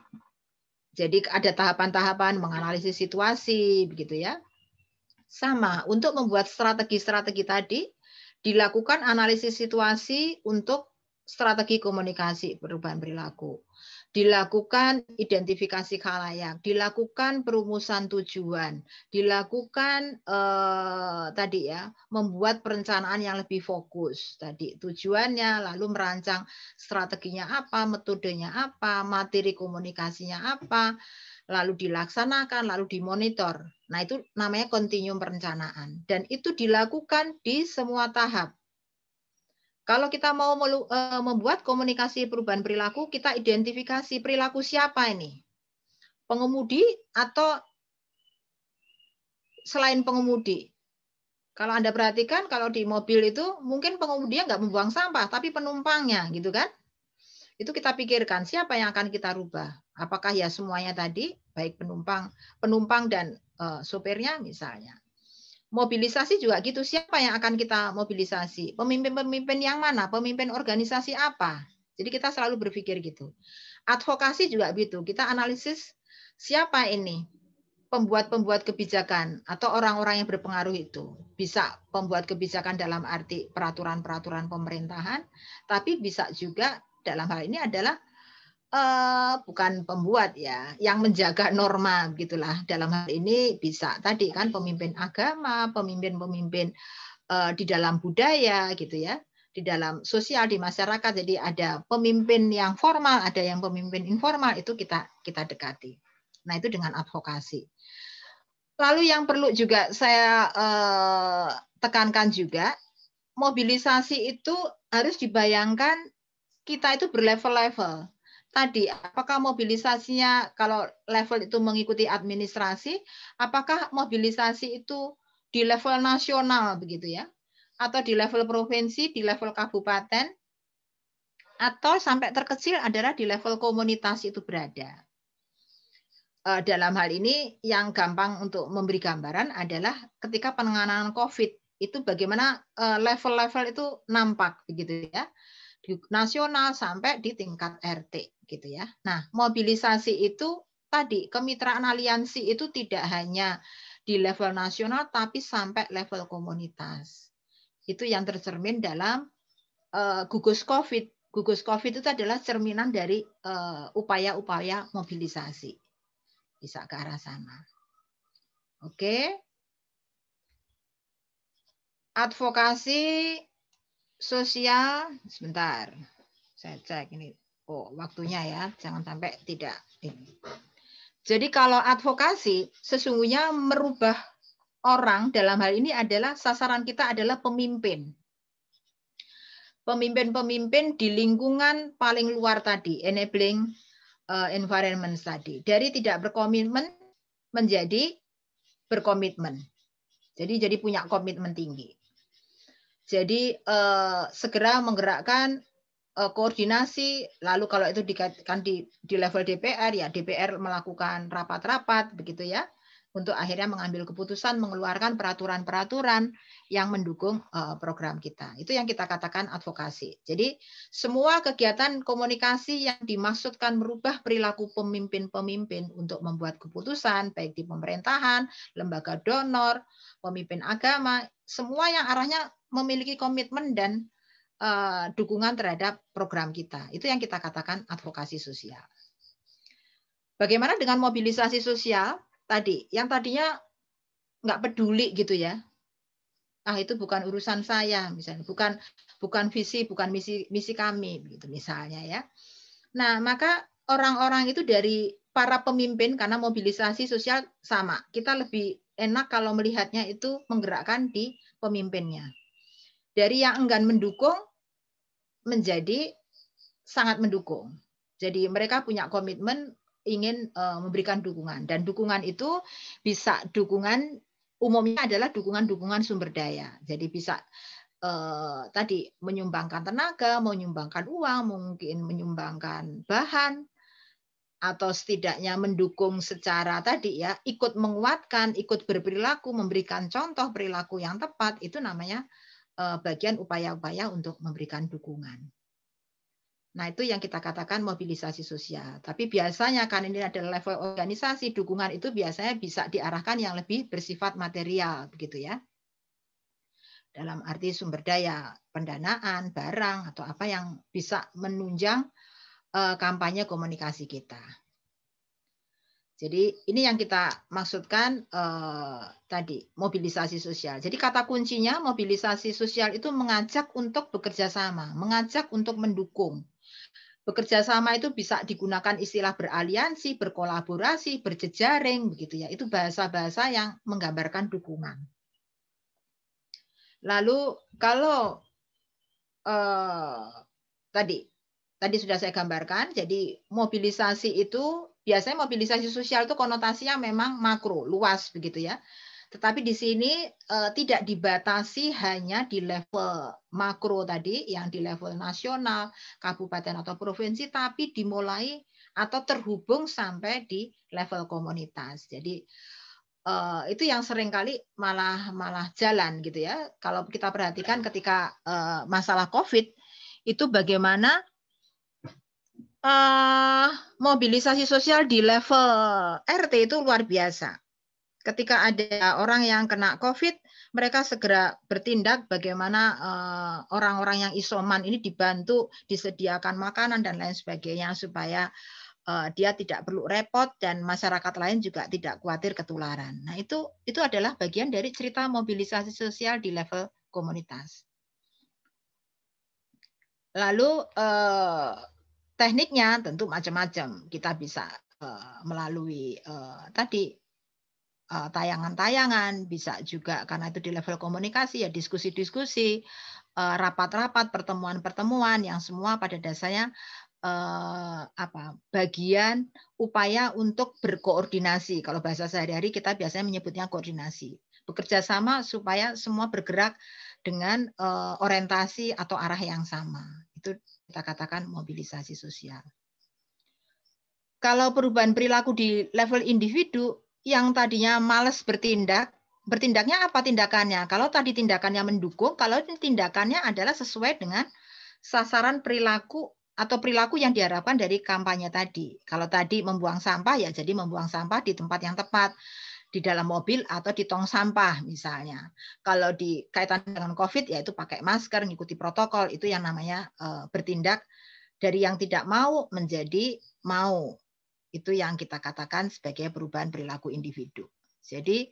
Jadi ada tahapan-tahapan menganalisis situasi begitu ya. Sama untuk membuat strategi-strategi tadi dilakukan analisis situasi untuk strategi komunikasi perubahan perilaku dilakukan identifikasi khalayak, dilakukan perumusan tujuan, dilakukan eh, tadi ya, membuat perencanaan yang lebih fokus tadi tujuannya, lalu merancang strateginya apa, metodenya apa, materi komunikasinya apa, lalu dilaksanakan, lalu dimonitor. Nah, itu namanya kontinum perencanaan dan itu dilakukan di semua tahap kalau kita mau melu, uh, membuat komunikasi perubahan perilaku, kita identifikasi perilaku siapa ini? Pengemudi atau selain pengemudi? Kalau Anda perhatikan, kalau di mobil itu mungkin pengemudinya nggak membuang sampah, tapi penumpangnya gitu kan? Itu kita pikirkan, siapa yang akan kita rubah? Apakah ya semuanya tadi, baik penumpang penumpang dan uh, sopirnya misalnya. Mobilisasi juga gitu. Siapa yang akan kita mobilisasi? Pemimpin-pemimpin yang mana? Pemimpin organisasi apa? Jadi kita selalu berpikir gitu. Advokasi juga gitu. Kita analisis siapa ini pembuat-pembuat kebijakan atau orang-orang yang berpengaruh itu. Bisa pembuat kebijakan dalam arti peraturan-peraturan pemerintahan, tapi bisa juga dalam hal ini adalah Uh, bukan pembuat ya, yang menjaga norma gitulah dalam hal ini bisa tadi kan pemimpin agama, pemimpin-pemimpin uh, di dalam budaya gitu ya, di dalam sosial di masyarakat. Jadi ada pemimpin yang formal, ada yang pemimpin informal itu kita kita dekati. Nah itu dengan advokasi. Lalu yang perlu juga saya uh, tekankan juga mobilisasi itu harus dibayangkan kita itu berlevel-level tadi apakah mobilisasinya kalau level itu mengikuti administrasi apakah mobilisasi itu di level nasional begitu ya atau di level provinsi di level kabupaten atau sampai terkecil adalah di level komunitas itu berada eh, dalam hal ini yang gampang untuk memberi gambaran adalah ketika penanganan COVID itu bagaimana eh, level-level itu nampak begitu ya nasional sampai di tingkat RT gitu ya. Nah, mobilisasi itu tadi kemitraan aliansi itu tidak hanya di level nasional tapi sampai level komunitas. Itu yang tercermin dalam uh, gugus Covid. Gugus Covid itu adalah cerminan dari eh, upaya-upaya uh, mobilisasi. Bisa ke arah sana. Oke. Okay. Advokasi sosial sebentar. Saya cek ini. Oh, waktunya ya, jangan sampai tidak ini. Jadi kalau advokasi sesungguhnya merubah orang dalam hal ini adalah sasaran kita adalah pemimpin. Pemimpin-pemimpin di lingkungan paling luar tadi, enabling eh, environment tadi. Dari tidak berkomitmen menjadi berkomitmen. Jadi jadi punya komitmen tinggi. Jadi eh, segera menggerakkan eh, koordinasi, lalu kalau itu dikaitkan di, di level DPR, ya DPR melakukan rapat-rapat, begitu ya, untuk akhirnya mengambil keputusan mengeluarkan peraturan-peraturan yang mendukung eh, program kita. Itu yang kita katakan advokasi. Jadi semua kegiatan komunikasi yang dimaksudkan merubah perilaku pemimpin-pemimpin untuk membuat keputusan, baik di pemerintahan, lembaga donor, pemimpin agama, semua yang arahnya memiliki komitmen dan eh, dukungan terhadap program kita. Itu yang kita katakan advokasi sosial. Bagaimana dengan mobilisasi sosial tadi? Yang tadinya nggak peduli gitu ya. Ah itu bukan urusan saya misalnya, bukan bukan visi, bukan misi misi kami gitu misalnya ya. Nah, maka orang-orang itu dari para pemimpin karena mobilisasi sosial sama. Kita lebih enak kalau melihatnya itu menggerakkan di pemimpinnya. Dari yang enggan mendukung menjadi sangat mendukung. Jadi mereka punya komitmen ingin eh, memberikan dukungan dan dukungan itu bisa dukungan umumnya adalah dukungan-dukungan sumber daya. Jadi bisa eh, tadi menyumbangkan tenaga, menyumbangkan uang, mungkin menyumbangkan bahan atau setidaknya mendukung secara tadi ya, ikut menguatkan, ikut berperilaku, memberikan contoh perilaku yang tepat itu namanya Eh, bagian upaya-upaya untuk memberikan dukungan. Nah, itu yang kita katakan mobilisasi sosial. Tapi biasanya karena ini adalah level organisasi, dukungan itu biasanya bisa diarahkan yang lebih bersifat material begitu ya. Dalam arti sumber daya, pendanaan, barang atau apa yang bisa menunjang eh, kampanye komunikasi kita. Jadi ini yang kita maksudkan eh, tadi mobilisasi sosial. Jadi kata kuncinya mobilisasi sosial itu mengajak untuk bekerja sama, mengajak untuk mendukung. Bekerja sama itu bisa digunakan istilah beraliansi, berkolaborasi, berjejaring, begitu ya. Itu bahasa-bahasa yang menggambarkan dukungan. Lalu kalau eh, tadi tadi sudah saya gambarkan, jadi mobilisasi itu biasanya mobilisasi sosial itu konotasinya memang makro, luas begitu ya. Tetapi di sini eh, tidak dibatasi hanya di level makro tadi yang di level nasional, kabupaten atau provinsi, tapi dimulai atau terhubung sampai di level komunitas. Jadi eh, itu yang seringkali malah malah jalan gitu ya. Kalau kita perhatikan ketika eh, masalah COVID itu bagaimana uh, mobilisasi sosial di level RT itu luar biasa. Ketika ada orang yang kena COVID, mereka segera bertindak bagaimana orang eh, orang-orang yang isoman ini dibantu, disediakan makanan dan lain sebagainya supaya uh, dia tidak perlu repot dan masyarakat lain juga tidak khawatir ketularan. Nah itu itu adalah bagian dari cerita mobilisasi sosial di level komunitas. Lalu Tekniknya tentu macam-macam. Kita bisa uh, melalui uh, tadi eh, tayangan-tayangan, uh, bisa juga karena itu di level komunikasi ya diskusi-diskusi, rapat-rapat, pertemuan-pertemuan yang semua pada dasarnya uh, apa bagian upaya untuk berkoordinasi. Kalau bahasa sehari-hari kita biasanya menyebutnya koordinasi. Bekerja sama supaya semua bergerak dengan uh, orientasi atau arah yang sama. Itu kita katakan mobilisasi sosial. Kalau perubahan perilaku di level individu yang tadinya malas bertindak, bertindaknya apa tindakannya? Kalau tadi tindakannya mendukung, kalau tindakannya adalah sesuai dengan sasaran perilaku atau perilaku yang diharapkan dari kampanye tadi. Kalau tadi membuang sampah ya jadi membuang sampah di tempat yang tepat di dalam mobil atau di tong sampah misalnya. Kalau di kaitan dengan COVID yaitu pakai masker, mengikuti protokol itu yang namanya eh, bertindak dari yang tidak mau menjadi mau. Itu yang kita katakan sebagai perubahan perilaku individu. Jadi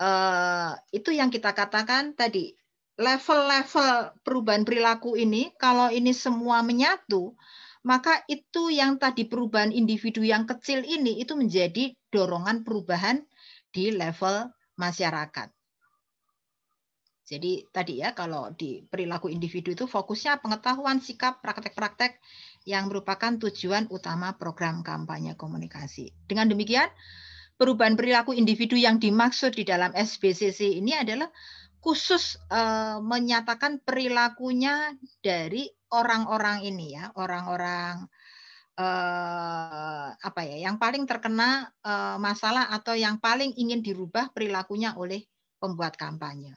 eh, itu yang kita katakan tadi level-level perubahan perilaku ini, kalau ini semua menyatu, maka itu yang tadi perubahan individu yang kecil ini itu menjadi dorongan perubahan di level masyarakat. Jadi tadi ya kalau di perilaku individu itu fokusnya pengetahuan, sikap, praktek-praktek yang merupakan tujuan utama program kampanye komunikasi. Dengan demikian, perubahan perilaku individu yang dimaksud di dalam SBCC ini adalah khusus e, menyatakan perilakunya dari orang-orang ini ya, orang-orang eh, apa ya yang paling terkena eh, masalah atau yang paling ingin dirubah perilakunya oleh pembuat kampanye.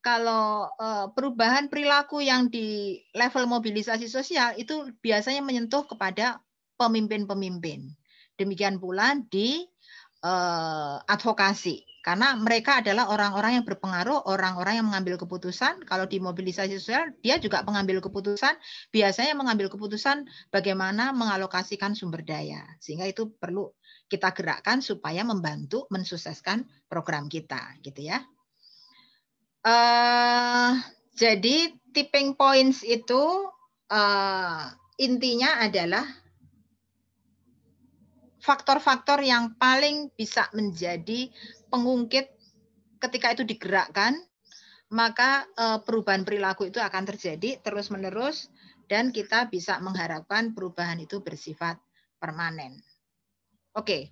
Kalau eh, perubahan perilaku yang di level mobilisasi sosial itu biasanya menyentuh kepada pemimpin-pemimpin. Demikian pula di eh, advokasi karena mereka adalah orang-orang yang berpengaruh, orang-orang yang mengambil keputusan. Kalau di mobilisasi sosial, dia juga mengambil keputusan, biasanya mengambil keputusan bagaimana mengalokasikan sumber daya. Sehingga itu perlu kita gerakkan supaya membantu mensukseskan program kita, gitu ya. Uh, jadi tipping points itu uh, intinya adalah faktor-faktor yang paling bisa menjadi pengungkit ketika itu digerakkan, maka eh, perubahan perilaku itu akan terjadi terus-menerus dan kita bisa mengharapkan perubahan itu bersifat permanen. Oke. Okay.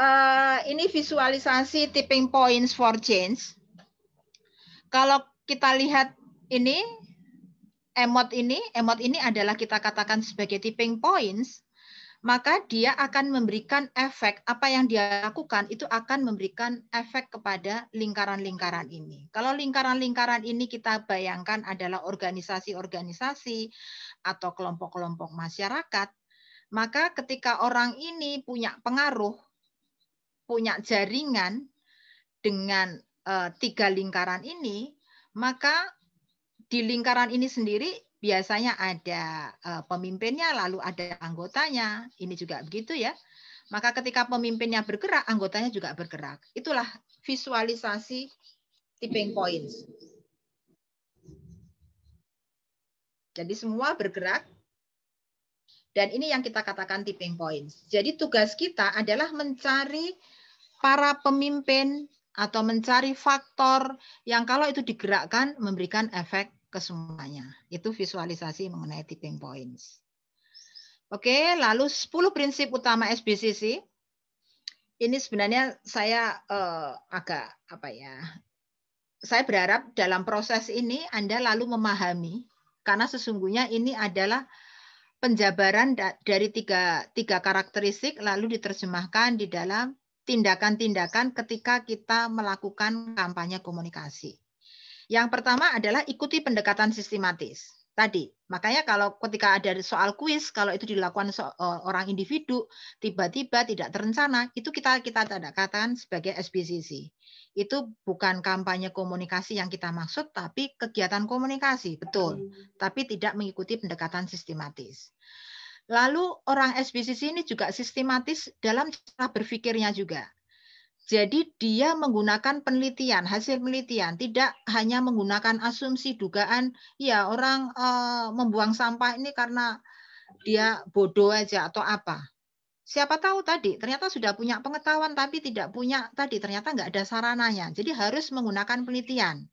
Eh, ini visualisasi tipping points for change. Kalau kita lihat ini emot ini, emot ini adalah kita katakan sebagai tipping points maka dia akan memberikan efek apa yang dia lakukan itu akan memberikan efek kepada lingkaran-lingkaran ini. Kalau lingkaran-lingkaran ini kita bayangkan adalah organisasi-organisasi atau kelompok-kelompok masyarakat, maka ketika orang ini punya pengaruh, punya jaringan dengan eh, tiga lingkaran ini, maka di lingkaran ini sendiri biasanya ada eh, pemimpinnya lalu ada anggotanya ini juga begitu ya maka ketika pemimpinnya bergerak anggotanya juga bergerak itulah visualisasi tipping points jadi semua bergerak dan ini yang kita katakan tipping points jadi tugas kita adalah mencari para pemimpin atau mencari faktor yang kalau itu digerakkan memberikan efek ke semuanya. Itu visualisasi mengenai tipping points. Oke, lalu 10 prinsip utama SBCC. Ini sebenarnya saya eh, agak apa ya? Saya berharap dalam proses ini Anda lalu memahami karena sesungguhnya ini adalah penjabaran dari tiga, tiga karakteristik lalu diterjemahkan di dalam tindakan-tindakan ketika kita melakukan kampanye komunikasi. Yang pertama adalah ikuti pendekatan sistematis. Tadi, makanya kalau ketika ada soal kuis, kalau itu dilakukan e, orang individu, tiba-tiba tidak terencana, itu kita kita tanda katakan sebagai SBCC. Itu bukan kampanye komunikasi yang kita maksud, tapi kegiatan komunikasi, betul. Tapi tidak mengikuti pendekatan sistematis. Lalu orang SBCC ini juga sistematis dalam cara berpikirnya juga. Jadi dia menggunakan penelitian, hasil penelitian, tidak hanya menggunakan asumsi dugaan, ya orang e, membuang sampah ini karena dia bodoh aja atau apa. Siapa tahu tadi ternyata sudah punya pengetahuan tapi tidak punya tadi ternyata nggak ada sarananya. Jadi harus menggunakan penelitian.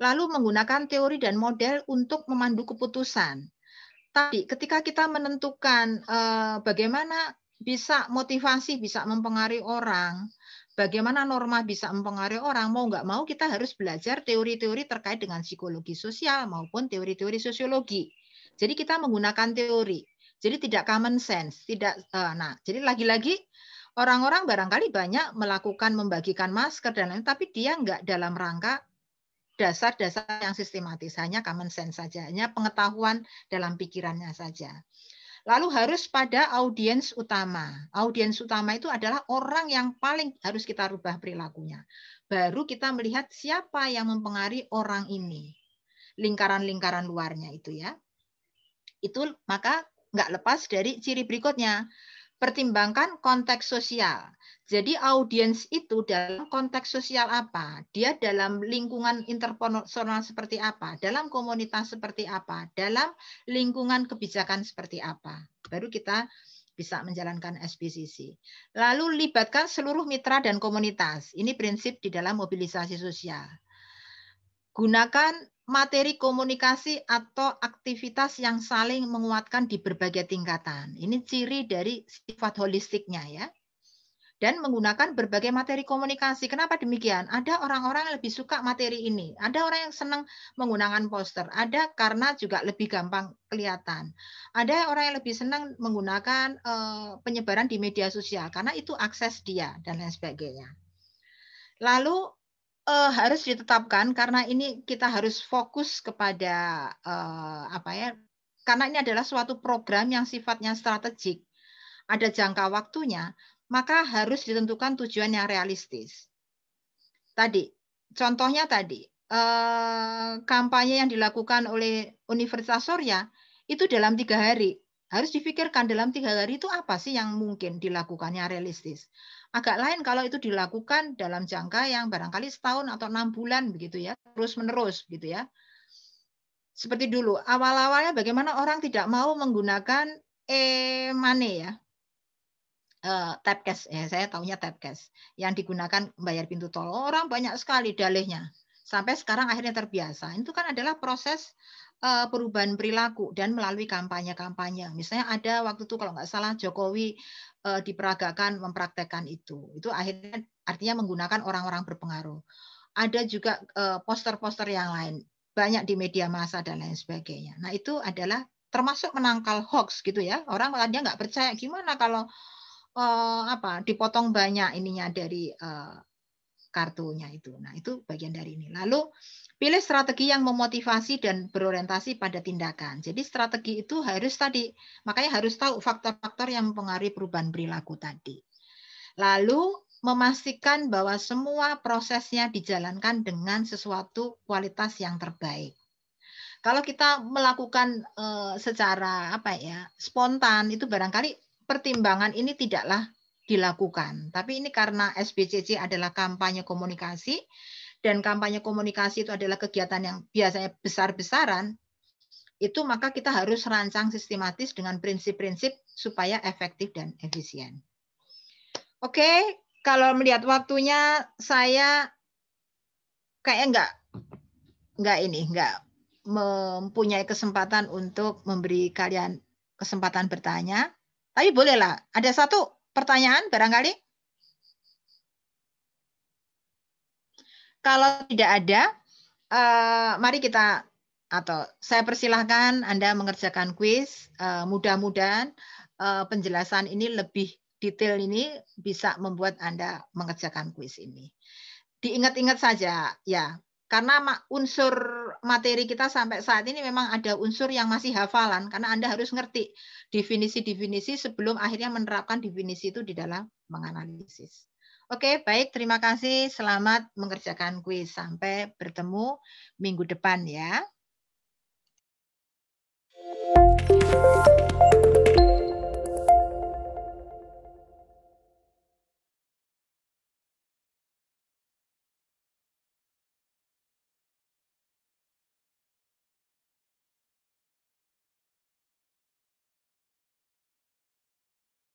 Lalu menggunakan teori dan model untuk memandu keputusan. Tapi ketika kita menentukan e, bagaimana bisa motivasi bisa mempengaruhi orang. Bagaimana norma bisa mempengaruhi orang? Mau nggak mau kita harus belajar teori-teori terkait dengan psikologi sosial maupun teori-teori sosiologi. Jadi kita menggunakan teori. Jadi tidak common sense, tidak. Uh, nah, jadi lagi-lagi orang-orang barangkali banyak melakukan membagikan masker dan lain, tapi dia nggak dalam rangka dasar-dasar yang sistematis, hanya common sense saja, hanya pengetahuan dalam pikirannya saja. Lalu harus pada audiens utama. Audiens utama itu adalah orang yang paling harus kita rubah perilakunya. Baru kita melihat siapa yang mempengaruhi orang ini. Lingkaran-lingkaran luarnya itu ya. Itu maka nggak lepas dari ciri berikutnya pertimbangkan konteks sosial. Jadi audiens itu dalam konteks sosial apa? Dia dalam lingkungan interpersonal seperti apa? Dalam komunitas seperti apa? Dalam lingkungan kebijakan seperti apa? Baru kita bisa menjalankan SBCC. Lalu libatkan seluruh mitra dan komunitas. Ini prinsip di dalam mobilisasi sosial. Gunakan materi komunikasi atau aktivitas yang saling menguatkan di berbagai tingkatan. Ini ciri dari sifat holistiknya ya. Dan menggunakan berbagai materi komunikasi. Kenapa demikian? Ada orang-orang yang lebih suka materi ini. Ada orang yang senang menggunakan poster. Ada karena juga lebih gampang kelihatan. Ada orang yang lebih senang menggunakan eh, penyebaran di media sosial karena itu akses dia dan lain sebagainya. Lalu uh, harus ditetapkan karena ini kita harus fokus kepada uh, apa ya? Karena ini adalah suatu program yang sifatnya strategik, ada jangka waktunya, maka harus ditentukan tujuan yang realistis. Tadi contohnya tadi eh, kampanye yang dilakukan oleh Universitas Surya itu dalam tiga hari harus difikirkan dalam tiga hari itu apa sih yang mungkin dilakukannya realistis. Agak lain kalau itu dilakukan dalam jangka yang barangkali setahun atau enam bulan begitu ya, terus menerus gitu ya. Seperti dulu, awal-awalnya bagaimana orang tidak mau menggunakan e-money ya, Uh, tap cash ya saya tahunya tap cash yang digunakan bayar pintu tol orang banyak sekali dalihnya sampai sekarang akhirnya terbiasa itu kan adalah proses e, perubahan perilaku dan melalui kampanye-kampanye misalnya ada waktu itu kalau nggak salah Jokowi Eh, diperagakan mempraktekkan itu. Itu akhirnya artinya menggunakan orang-orang berpengaruh. Ada juga eh, poster-poster yang lain banyak di media massa dan lain sebagainya. Nah itu adalah termasuk menangkal hoax gitu ya. Orang dia nggak percaya gimana kalau eh, apa dipotong banyak ininya dari eh, kartunya itu. Nah itu bagian dari ini. Lalu Pilih strategi yang memotivasi dan berorientasi pada tindakan. Jadi strategi itu harus tadi, makanya harus tahu faktor-faktor yang mempengaruhi perubahan perilaku tadi. Lalu memastikan bahwa semua prosesnya dijalankan dengan sesuatu kualitas yang terbaik. Kalau kita melakukan eh, secara apa ya spontan itu barangkali pertimbangan ini tidaklah dilakukan. Tapi ini karena SBCC adalah kampanye komunikasi, dan kampanye komunikasi itu adalah kegiatan yang biasanya besar-besaran, itu maka kita harus rancang sistematis dengan prinsip-prinsip supaya efektif dan efisien. Oke, kalau melihat waktunya saya kayak enggak, enggak ini enggak mempunyai kesempatan untuk memberi kalian kesempatan bertanya. Tapi bolehlah, ada satu pertanyaan barangkali. Kalau tidak ada, uh, mari kita atau saya persilahkan Anda mengerjakan kuis. Uh, Mudah-mudahan uh, penjelasan ini lebih detail ini bisa membuat Anda mengerjakan kuis ini. Diingat-ingat saja ya, karena unsur materi kita sampai saat ini memang ada unsur yang masih hafalan karena Anda harus ngerti definisi-definisi sebelum akhirnya menerapkan definisi itu di dalam menganalisis. Oke, baik. Terima kasih. Selamat mengerjakan kuis. Sampai bertemu minggu depan ya. Thank you.